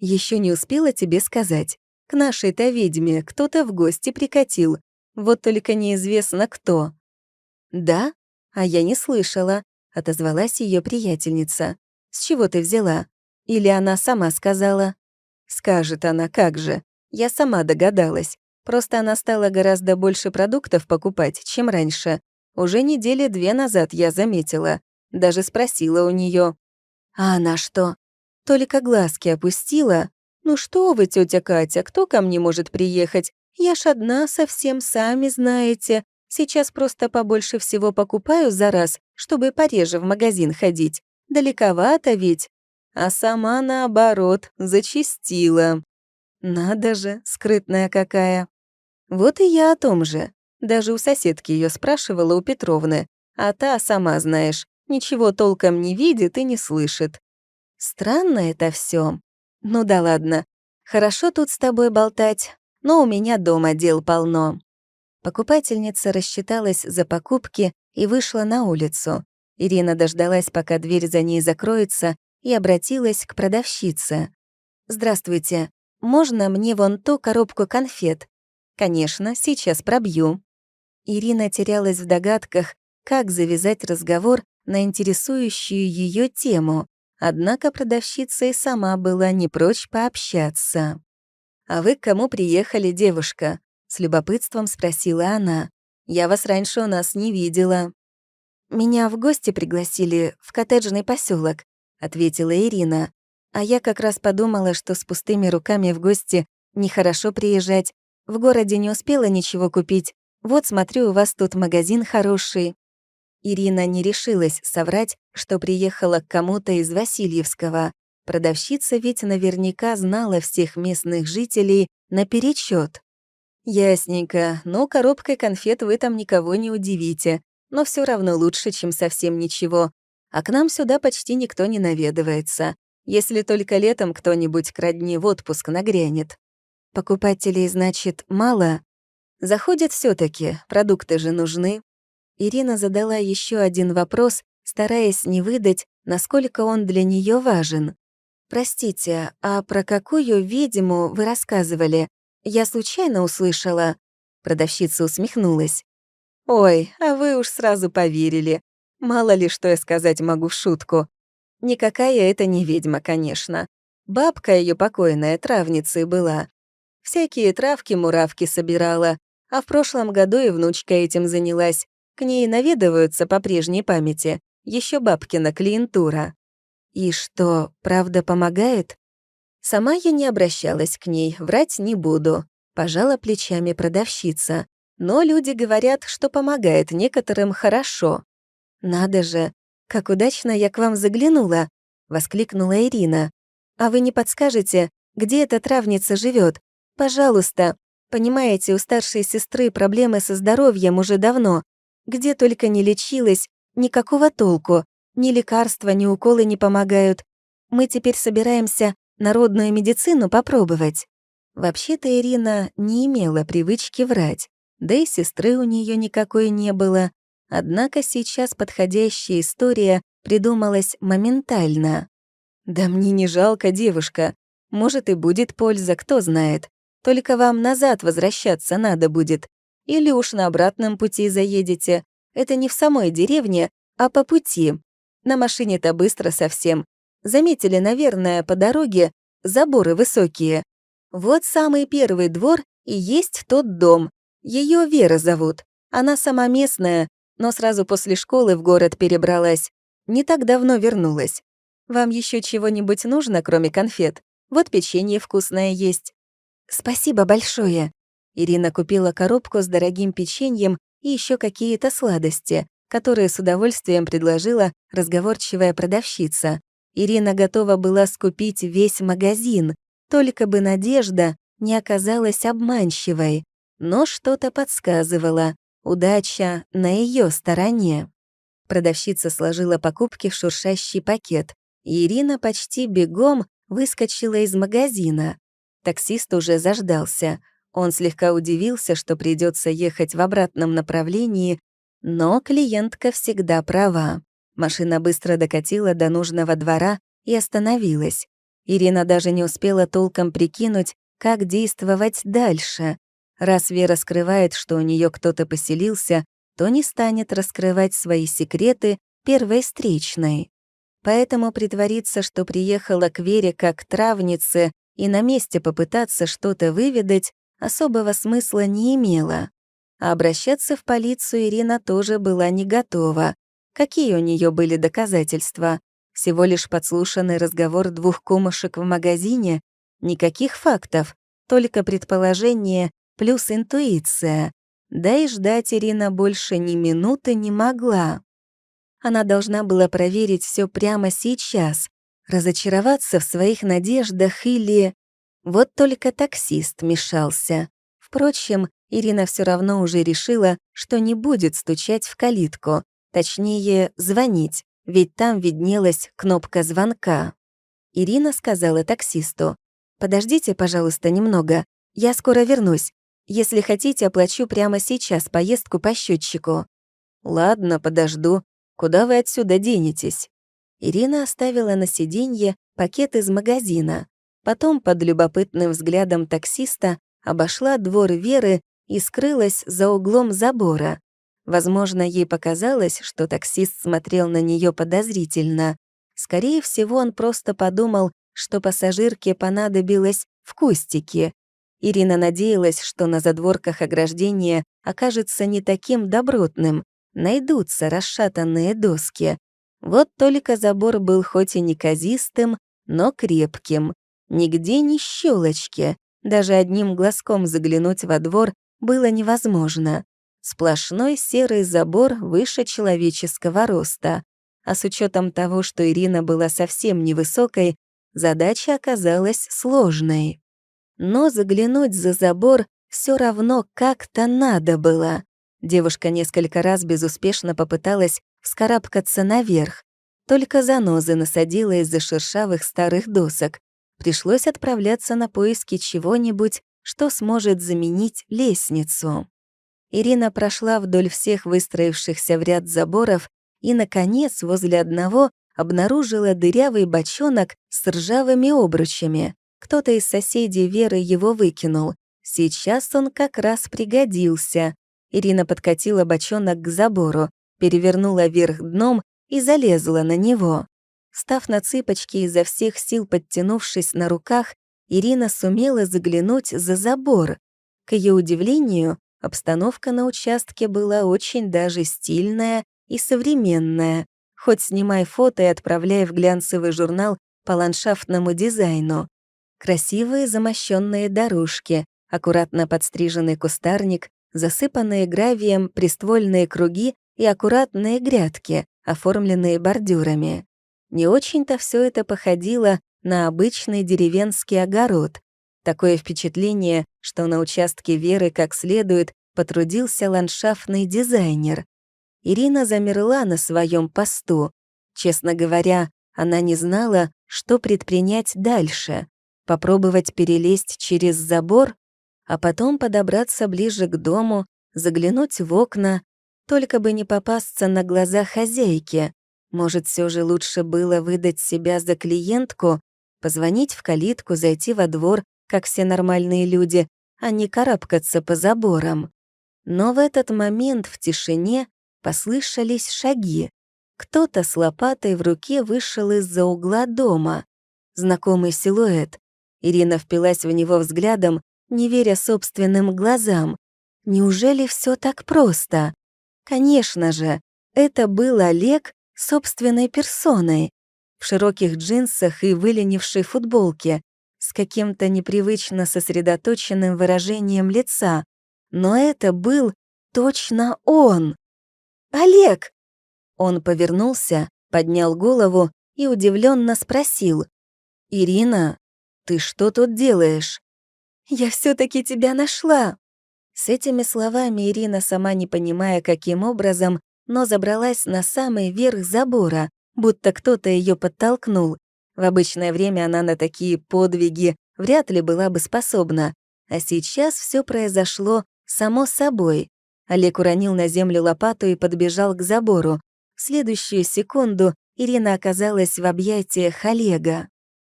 Еще не успела тебе сказать. К нашей-то ведьме кто-то в гости прикатил. Вот только неизвестно кто». «Да? А я не слышала отозвалась ее приятельница. С чего ты взяла? Или она сама сказала? Скажет она, как же. Я сама догадалась. Просто она стала гораздо больше продуктов покупать, чем раньше. Уже недели две назад я заметила. Даже спросила у нее. А она что? Только глазки опустила. Ну что вы, тетя Катя, кто ко мне может приехать? Я ж одна совсем, сами знаете. Сейчас просто побольше всего покупаю за раз, чтобы пореже в магазин ходить. Далековато ведь. А сама, наоборот, зачистила. Надо же, скрытная какая. Вот и я о том же. Даже у соседки ее спрашивала у Петровны. А та, сама знаешь, ничего толком не видит и не слышит. Странно это все. Ну да ладно. Хорошо тут с тобой болтать, но у меня дома дел полно. Покупательница рассчиталась за покупки и вышла на улицу. Ирина дождалась, пока дверь за ней закроется, и обратилась к продавщице. «Здравствуйте. Можно мне вон ту коробку конфет? Конечно, сейчас пробью». Ирина терялась в догадках, как завязать разговор на интересующую ее тему, однако продавщица и сама была не прочь пообщаться. «А вы к кому приехали, девушка?» С любопытством спросила она. «Я вас раньше у нас не видела». «Меня в гости пригласили в коттеджный поселок, ответила Ирина. «А я как раз подумала, что с пустыми руками в гости нехорошо приезжать. В городе не успела ничего купить. Вот, смотрю, у вас тут магазин хороший». Ирина не решилась соврать, что приехала к кому-то из Васильевского. Продавщица ведь наверняка знала всех местных жителей наперечет. «Ясненько, но коробкой конфет вы там никого не удивите, но все равно лучше, чем совсем ничего. А к нам сюда почти никто не наведывается, если только летом кто-нибудь к родне в отпуск нагрянет. Покупателей, значит, мало? Заходят все таки продукты же нужны». Ирина задала еще один вопрос, стараясь не выдать, насколько он для нее важен. «Простите, а про какую ведьму вы рассказывали? Я случайно услышала. Продавщица усмехнулась. Ой, а вы уж сразу поверили. Мало ли что я сказать могу в шутку. Никакая это не ведьма, конечно. Бабка ее покойная травницей была. Всякие травки-муравки собирала, а в прошлом году и внучка этим занялась. К ней наведываются по прежней памяти. Еще бабкина клиентура. И что, правда помогает? Сама я не обращалась к ней, врать не буду. Пожала плечами продавщица. Но люди говорят, что помогает некоторым хорошо. «Надо же, как удачно я к вам заглянула!» — воскликнула Ирина. «А вы не подскажете, где эта травница живет? Пожалуйста. Понимаете, у старшей сестры проблемы со здоровьем уже давно. Где только не лечилась, никакого толку. Ни лекарства, ни уколы не помогают. Мы теперь собираемся народную медицину попробовать. Вообще-то Ирина не имела привычки врать, да и сестры у нее никакой не было. Однако сейчас подходящая история придумалась моментально. «Да мне не жалко, девушка. Может, и будет польза, кто знает. Только вам назад возвращаться надо будет. Или уж на обратном пути заедете. Это не в самой деревне, а по пути. На машине-то быстро совсем. Заметили, наверное, по дороге заборы высокие. Вот самый первый двор и есть тот дом. Ее Вера зовут. Она сама местная, но сразу после школы в город перебралась. Не так давно вернулась. Вам еще чего-нибудь нужно, кроме конфет? Вот печенье вкусное есть. Спасибо большое. Ирина купила коробку с дорогим печеньем и еще какие-то сладости, которые с удовольствием предложила разговорчивая продавщица. Ирина готова была скупить весь магазин, только бы надежда не оказалась обманчивой, но что-то подсказывало. Удача на ее стороне. Продавщица сложила покупки в шуршащий пакет, Ирина почти бегом выскочила из магазина. Таксист уже заждался. Он слегка удивился, что придется ехать в обратном направлении, но клиентка всегда права. Машина быстро докатила до нужного двора и остановилась. Ирина даже не успела толком прикинуть, как действовать дальше. Раз Вера скрывает, что у нее кто-то поселился, то не станет раскрывать свои секреты первой встречной. Поэтому притвориться, что приехала к Вере как к травнице, и на месте попытаться что-то выведать, особого смысла не имела. А обращаться в полицию Ирина тоже была не готова. Какие у нее были доказательства? Всего лишь подслушанный разговор двух кумушек в магазине? Никаких фактов, только предположение плюс интуиция. Да и ждать Ирина больше ни минуты не могла. Она должна была проверить все прямо сейчас, разочароваться в своих надеждах или... Вот только таксист мешался. Впрочем, Ирина все равно уже решила, что не будет стучать в калитку, Точнее, звонить, ведь там виднелась кнопка звонка. Ирина сказала таксисту. «Подождите, пожалуйста, немного. Я скоро вернусь. Если хотите, оплачу прямо сейчас поездку по счетчику». «Ладно, подожду. Куда вы отсюда денетесь?» Ирина оставила на сиденье пакет из магазина. Потом, под любопытным взглядом таксиста, обошла двор Веры и скрылась за углом забора. Возможно, ей показалось, что таксист смотрел на нее подозрительно. Скорее всего, он просто подумал, что пассажирке понадобилось в кустике. Ирина надеялась, что на задворках ограждения окажется не таким добротным, найдутся расшатанные доски. Вот только забор был хоть и неказистым, но крепким. Нигде ни щелочки, даже одним глазком заглянуть во двор было невозможно. Сплошной серый забор выше человеческого роста. А с учетом того, что Ирина была совсем невысокой, задача оказалась сложной. Но заглянуть за забор все равно как-то надо было. Девушка несколько раз безуспешно попыталась вскарабкаться наверх. Только занозы насадила из-за шершавых старых досок. Пришлось отправляться на поиски чего-нибудь, что сможет заменить лестницу. Ирина прошла вдоль всех выстроившихся в ряд заборов и, наконец, возле одного обнаружила дырявый бочонок с ржавыми обручами. Кто-то из соседей Веры его выкинул. Сейчас он как раз пригодился. Ирина подкатила бочонок к забору, перевернула вверх дном и залезла на него. Став на цыпочки изо всех сил подтянувшись на руках, Ирина сумела заглянуть за забор. К ее удивлению, Обстановка на участке была очень даже стильная и современная. Хоть снимай фото и отправляй в глянцевый журнал по ландшафтному дизайну. Красивые замощенные дорожки, аккуратно подстриженный кустарник, засыпанные гравием приствольные круги и аккуратные грядки, оформленные бордюрами. Не очень-то все это походило на обычный деревенский огород, Такое впечатление, что на участке Веры как следует потрудился ландшафтный дизайнер. Ирина замерла на своем посту. Честно говоря, она не знала, что предпринять дальше. Попробовать перелезть через забор, а потом подобраться ближе к дому, заглянуть в окна, только бы не попасться на глаза хозяйки. Может, все же лучше было выдать себя за клиентку, позвонить в калитку, зайти во двор как все нормальные люди, а не карабкаться по заборам. Но в этот момент в тишине послышались шаги. Кто-то с лопатой в руке вышел из-за угла дома. Знакомый силуэт. Ирина впилась в него взглядом, не веря собственным глазам. Неужели все так просто? Конечно же, это был Олег собственной персоной. В широких джинсах и выленившей футболке, каким-то непривычно сосредоточенным выражением лица, но это был точно он. «Олег!» Он повернулся, поднял голову и удивленно спросил. «Ирина, ты что тут делаешь?» «Я все таки тебя нашла!» С этими словами Ирина, сама не понимая, каким образом, но забралась на самый верх забора, будто кто-то ее подтолкнул, в обычное время она на такие подвиги вряд ли была бы способна. А сейчас все произошло само собой. Олег уронил на землю лопату и подбежал к забору. В следующую секунду Ирина оказалась в объятиях Олега.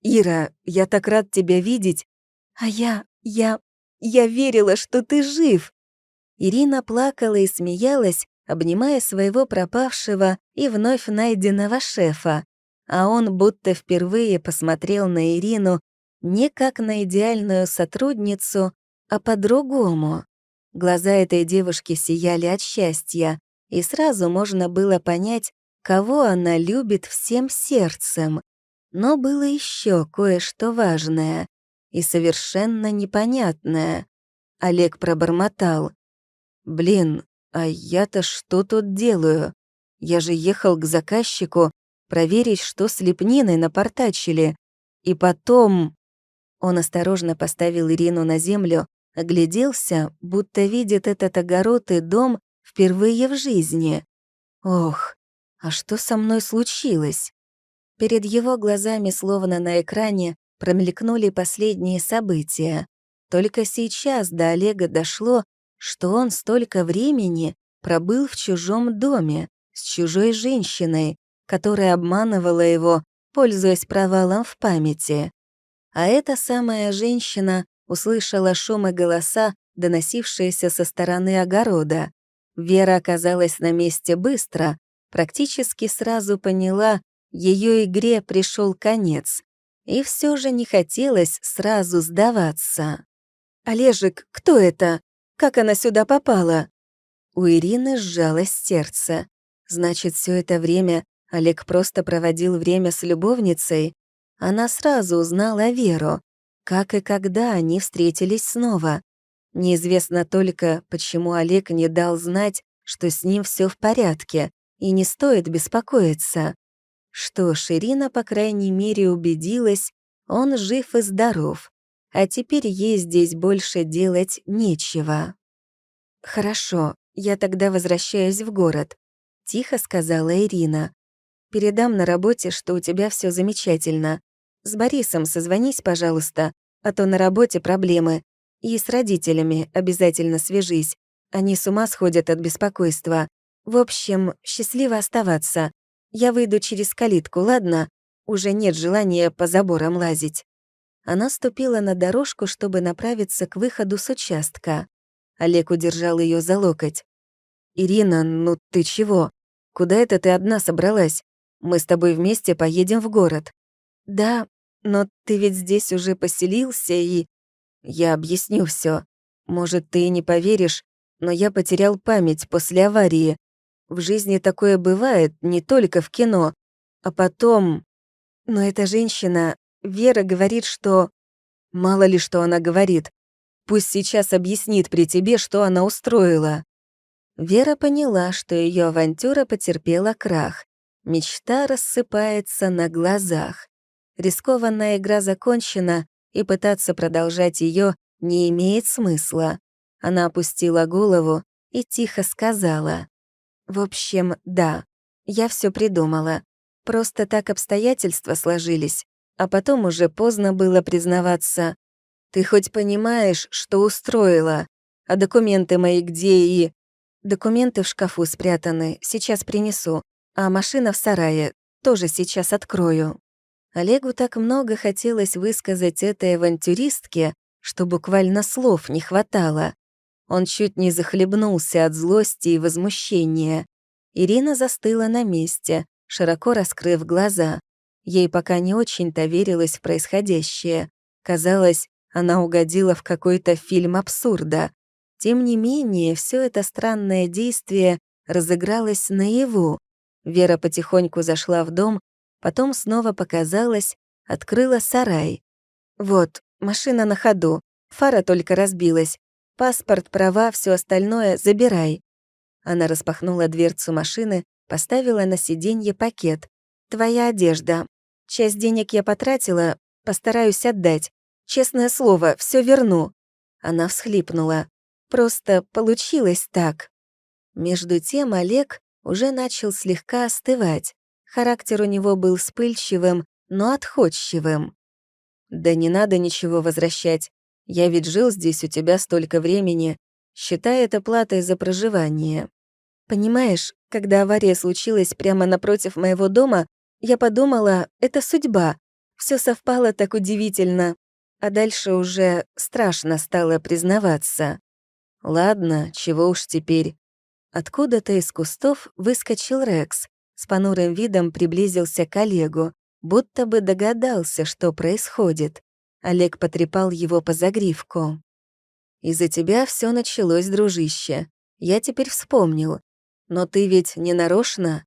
«Ира, я так рад тебя видеть!» «А я... я... я верила, что ты жив!» Ирина плакала и смеялась, обнимая своего пропавшего и вновь найденного шефа а он будто впервые посмотрел на Ирину не как на идеальную сотрудницу, а по-другому. Глаза этой девушки сияли от счастья, и сразу можно было понять, кого она любит всем сердцем. Но было еще кое-что важное и совершенно непонятное. Олег пробормотал. «Блин, а я-то что тут делаю? Я же ехал к заказчику, проверить, что с лепниной напортачили. И потом... Он осторожно поставил Ирину на землю, огляделся, будто видит этот огород и дом впервые в жизни. Ох, а что со мной случилось? Перед его глазами, словно на экране, промелькнули последние события. Только сейчас до Олега дошло, что он столько времени пробыл в чужом доме, с чужой женщиной, которая обманывала его, пользуясь провалом в памяти. А эта самая женщина услышала шум и голоса, доносившиеся со стороны огорода. Вера оказалась на месте быстро, практически сразу поняла, ее игре пришел конец. И все же не хотелось сразу сдаваться. «Олежек, кто это? Как она сюда попала?» У Ирины сжалось сердце. Значит, все это время Олег просто проводил время с любовницей, она сразу узнала Веру, как и когда они встретились снова. Неизвестно только, почему Олег не дал знать, что с ним все в порядке, и не стоит беспокоиться. Что Ширина по крайней мере, убедилась, он жив и здоров, а теперь ей здесь больше делать нечего. «Хорошо, я тогда возвращаюсь в город», — тихо сказала Ирина. Передам на работе, что у тебя все замечательно. С Борисом созвонись, пожалуйста, а то на работе проблемы. И с родителями обязательно свяжись. Они с ума сходят от беспокойства. В общем, счастливо оставаться. Я выйду через калитку, ладно? Уже нет желания по заборам лазить. Она ступила на дорожку, чтобы направиться к выходу с участка. Олег удержал ее за локоть. «Ирина, ну ты чего? Куда это ты одна собралась? Мы с тобой вместе поедем в город». «Да, но ты ведь здесь уже поселился и...» «Я объясню все. Может, ты и не поверишь, но я потерял память после аварии. В жизни такое бывает, не только в кино. А потом... Но эта женщина, Вера, говорит, что... Мало ли, что она говорит. Пусть сейчас объяснит при тебе, что она устроила». Вера поняла, что ее авантюра потерпела крах, Мечта рассыпается на глазах. Рискованная игра закончена, и пытаться продолжать ее не имеет смысла. Она опустила голову и тихо сказала. «В общем, да, я все придумала. Просто так обстоятельства сложились, а потом уже поздно было признаваться. Ты хоть понимаешь, что устроила? А документы мои где и...» «Документы в шкафу спрятаны, сейчас принесу. А машина в сарае тоже сейчас открою». Олегу так много хотелось высказать этой авантюристке, что буквально слов не хватало. Он чуть не захлебнулся от злости и возмущения. Ирина застыла на месте, широко раскрыв глаза. Ей пока не очень-то верилось в происходящее. Казалось, она угодила в какой-то фильм абсурда. Тем не менее, все это странное действие разыгралось наяву, Вера потихоньку зашла в дом, потом снова показалась, открыла сарай. Вот, машина на ходу, фара только разбилась. Паспорт, права, все остальное забирай. Она распахнула дверцу машины, поставила на сиденье пакет. «Твоя одежда. Часть денег я потратила, постараюсь отдать. Честное слово, все верну». Она всхлипнула. «Просто получилось так». Между тем Олег уже начал слегка остывать. Характер у него был вспыльчивым, но отходчивым. «Да не надо ничего возвращать. Я ведь жил здесь у тебя столько времени. Считай это платой за проживание». «Понимаешь, когда авария случилась прямо напротив моего дома, я подумала, это судьба. Все совпало так удивительно. А дальше уже страшно стало признаваться. Ладно, чего уж теперь. Откуда-то из кустов выскочил Рекс, с понурым видом приблизился к Олегу, будто бы догадался, что происходит. Олег потрепал его по загривку. «Из-за тебя все началось, дружище. Я теперь вспомнил. Но ты ведь не нарочно?»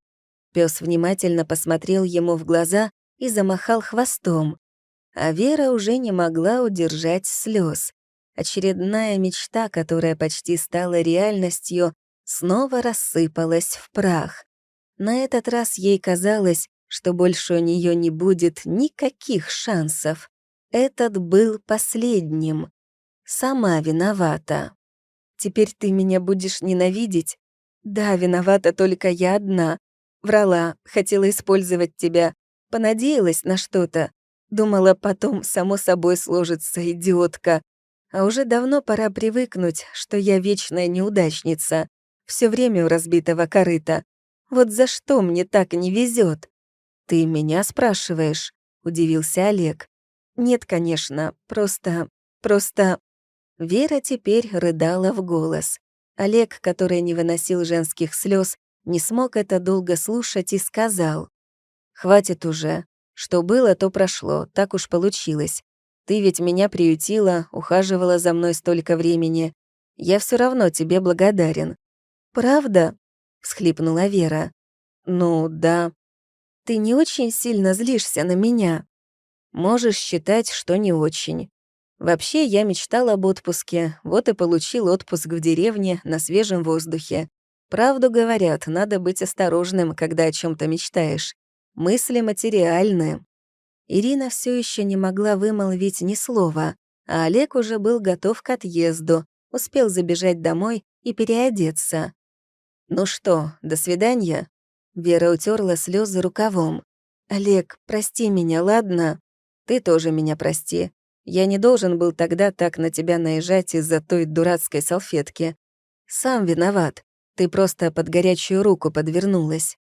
Пёс внимательно посмотрел ему в глаза и замахал хвостом. А Вера уже не могла удержать слез. Очередная мечта, которая почти стала реальностью, снова рассыпалась в прах. На этот раз ей казалось, что больше у нее не будет никаких шансов. Этот был последним. Сама виновата. Теперь ты меня будешь ненавидеть? Да, виновата только я одна. Врала, хотела использовать тебя. Понадеялась на что-то. Думала, потом само собой сложится, идиотка. А уже давно пора привыкнуть, что я вечная неудачница все время у разбитого корыта. Вот за что мне так не везет? «Ты меня спрашиваешь?» — удивился Олег. «Нет, конечно, просто... просто...» Вера теперь рыдала в голос. Олег, который не выносил женских слез, не смог это долго слушать и сказал. «Хватит уже. Что было, то прошло, так уж получилось. Ты ведь меня приютила, ухаживала за мной столько времени. Я все равно тебе благодарен. «Правда?» — всхлипнула Вера. «Ну, да». «Ты не очень сильно злишься на меня?» «Можешь считать, что не очень. Вообще, я мечтала об отпуске, вот и получил отпуск в деревне на свежем воздухе. Правду говорят, надо быть осторожным, когда о чем то мечтаешь. Мысли материальны». Ирина все еще не могла вымолвить ни слова, а Олег уже был готов к отъезду, успел забежать домой и переодеться. «Ну что, до свидания?» Вера утерла слезы рукавом. «Олег, прости меня, ладно? Ты тоже меня прости. Я не должен был тогда так на тебя наезжать из-за той дурацкой салфетки. Сам виноват. Ты просто под горячую руку подвернулась».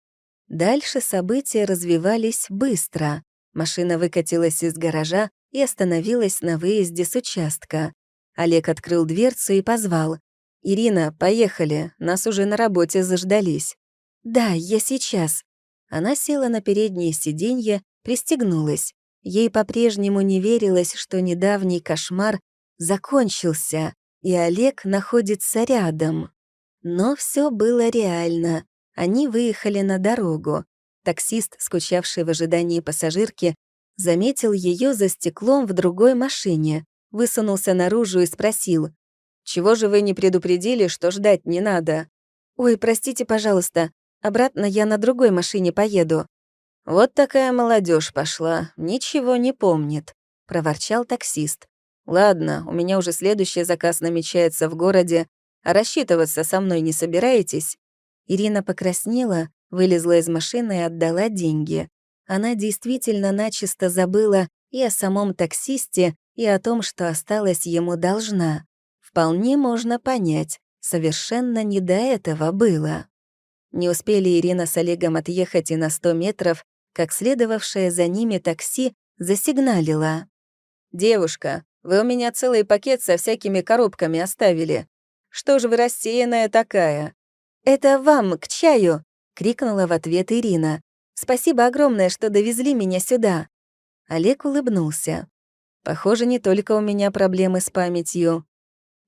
Дальше события развивались быстро. Машина выкатилась из гаража и остановилась на выезде с участка. Олег открыл дверцу и позвал. «Ирина, поехали, нас уже на работе заждались». «Да, я сейчас». Она села на переднее сиденье, пристегнулась. Ей по-прежнему не верилось, что недавний кошмар закончился, и Олег находится рядом. Но все было реально. Они выехали на дорогу. Таксист, скучавший в ожидании пассажирки, заметил ее за стеклом в другой машине, высунулся наружу и спросил, чего же вы не предупредили, что ждать не надо? Ой, простите, пожалуйста. Обратно я на другой машине поеду. Вот такая молодежь пошла, ничего не помнит, проворчал таксист. Ладно, у меня уже следующий заказ намечается в городе, а рассчитываться со мной не собираетесь? Ирина покраснела, вылезла из машины и отдала деньги. Она действительно начисто забыла и о самом таксисте, и о том, что осталась ему должна вполне можно понять, совершенно не до этого было. Не успели Ирина с Олегом отъехать и на 100 метров, как следовавшее за ними такси засигналило. «Девушка, вы у меня целый пакет со всякими коробками оставили. Что же вы рассеянная такая?» «Это вам, к чаю!» — крикнула в ответ Ирина. «Спасибо огромное, что довезли меня сюда!» Олег улыбнулся. «Похоже, не только у меня проблемы с памятью.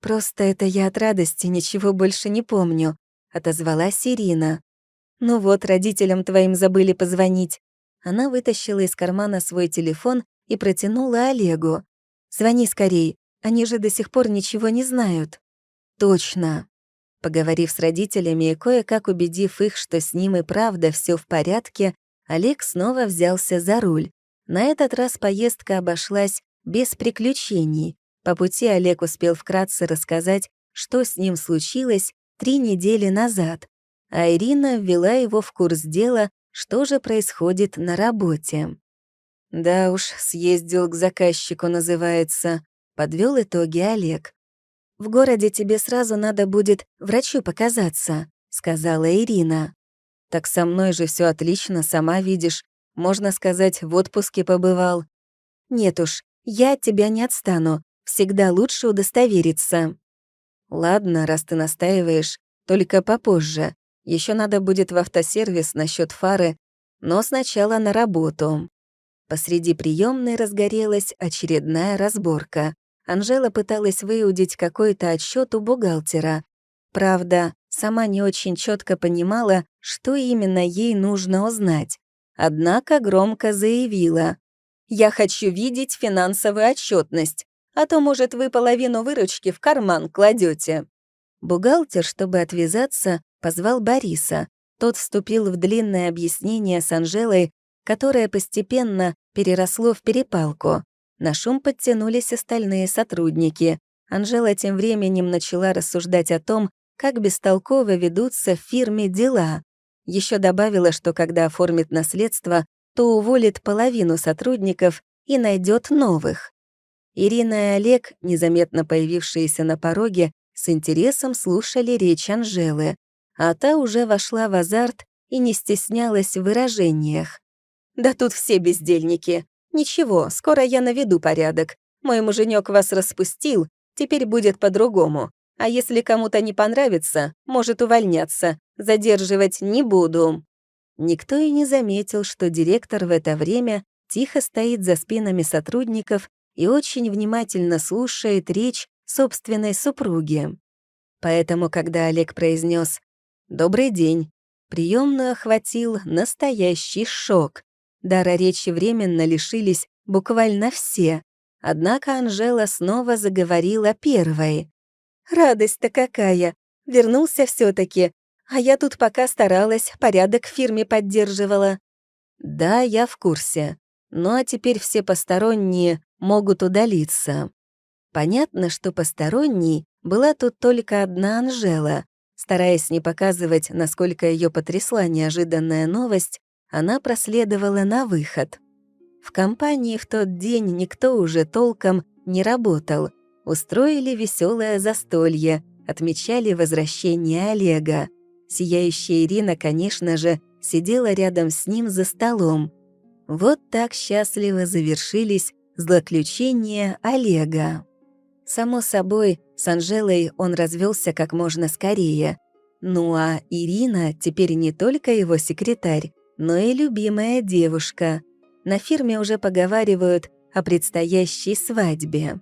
«Просто это я от радости ничего больше не помню», — отозвалась Ирина. «Ну вот, родителям твоим забыли позвонить». Она вытащила из кармана свой телефон и протянула Олегу. «Звони скорей, они же до сих пор ничего не знают». «Точно». Поговорив с родителями и кое-как убедив их, что с ним и правда все в порядке, Олег снова взялся за руль. На этот раз поездка обошлась без приключений. По пути Олег успел вкратце рассказать, что с ним случилось три недели назад, а Ирина ввела его в курс дела, что же происходит на работе. «Да уж, съездил к заказчику, называется», — подвел итоги Олег. «В городе тебе сразу надо будет врачу показаться», — сказала Ирина. «Так со мной же все отлично, сама видишь. Можно сказать, в отпуске побывал». «Нет уж, я от тебя не отстану. Всегда лучше удостовериться. Ладно, раз ты настаиваешь, только попозже. Еще надо будет в автосервис насчет фары, но сначала на работу. Посреди приемной разгорелась очередная разборка. Анжела пыталась выудить какой-то отчет у бухгалтера. Правда, сама не очень четко понимала, что именно ей нужно узнать. Однако громко заявила. «Я хочу видеть финансовую отчетность а то, может, вы половину выручки в карман кладете. Бухгалтер, чтобы отвязаться, позвал Бориса. Тот вступил в длинное объяснение с Анжелой, которое постепенно переросло в перепалку. На шум подтянулись остальные сотрудники. Анжела тем временем начала рассуждать о том, как бестолково ведутся в фирме дела. Еще добавила, что когда оформит наследство, то уволит половину сотрудников и найдет новых. Ирина и Олег, незаметно появившиеся на пороге, с интересом слушали речь Анжелы, а та уже вошла в азарт и не стеснялась в выражениях. «Да тут все бездельники. Ничего, скоро я наведу порядок. Мой муженек вас распустил, теперь будет по-другому. А если кому-то не понравится, может увольняться. Задерживать не буду». Никто и не заметил, что директор в это время тихо стоит за спинами сотрудников и очень внимательно слушает речь собственной супруги. Поэтому, когда Олег произнес «Добрый день», приемную охватил настоящий шок. Дара речи временно лишились буквально все, однако Анжела снова заговорила первой. «Радость-то какая! Вернулся все таки а я тут пока старалась, порядок в фирме поддерживала». «Да, я в курсе. Ну а теперь все посторонние могут удалиться. Понятно, что посторонней была тут только одна Анжела. Стараясь не показывать, насколько ее потрясла неожиданная новость, она проследовала на выход. В компании в тот день никто уже толком не работал. Устроили веселое застолье, отмечали возвращение Олега. Сияющая Ирина, конечно же, сидела рядом с ним за столом. Вот так счастливо завершились злоключение Олега. Само собой, с Анжелой он развелся как можно скорее. Ну а Ирина теперь не только его секретарь, но и любимая девушка. На фирме уже поговаривают о предстоящей свадьбе.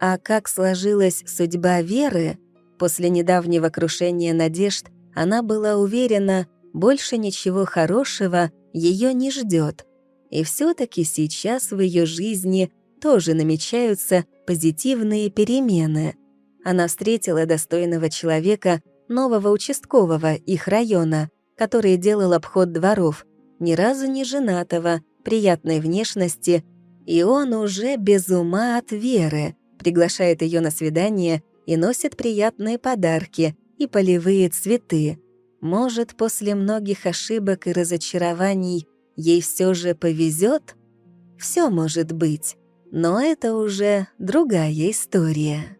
А как сложилась судьба Веры? После недавнего крушения надежд она была уверена, больше ничего хорошего ее не ждет. И все-таки сейчас в ее жизни тоже намечаются позитивные перемены. Она встретила достойного человека, нового участкового их района, который делал обход дворов, ни разу не женатого, приятной внешности, и он уже без ума от Веры, приглашает ее на свидание и носит приятные подарки и полевые цветы. Может, после многих ошибок и разочарований – ей все же повезет? Все может быть, но это уже другая история.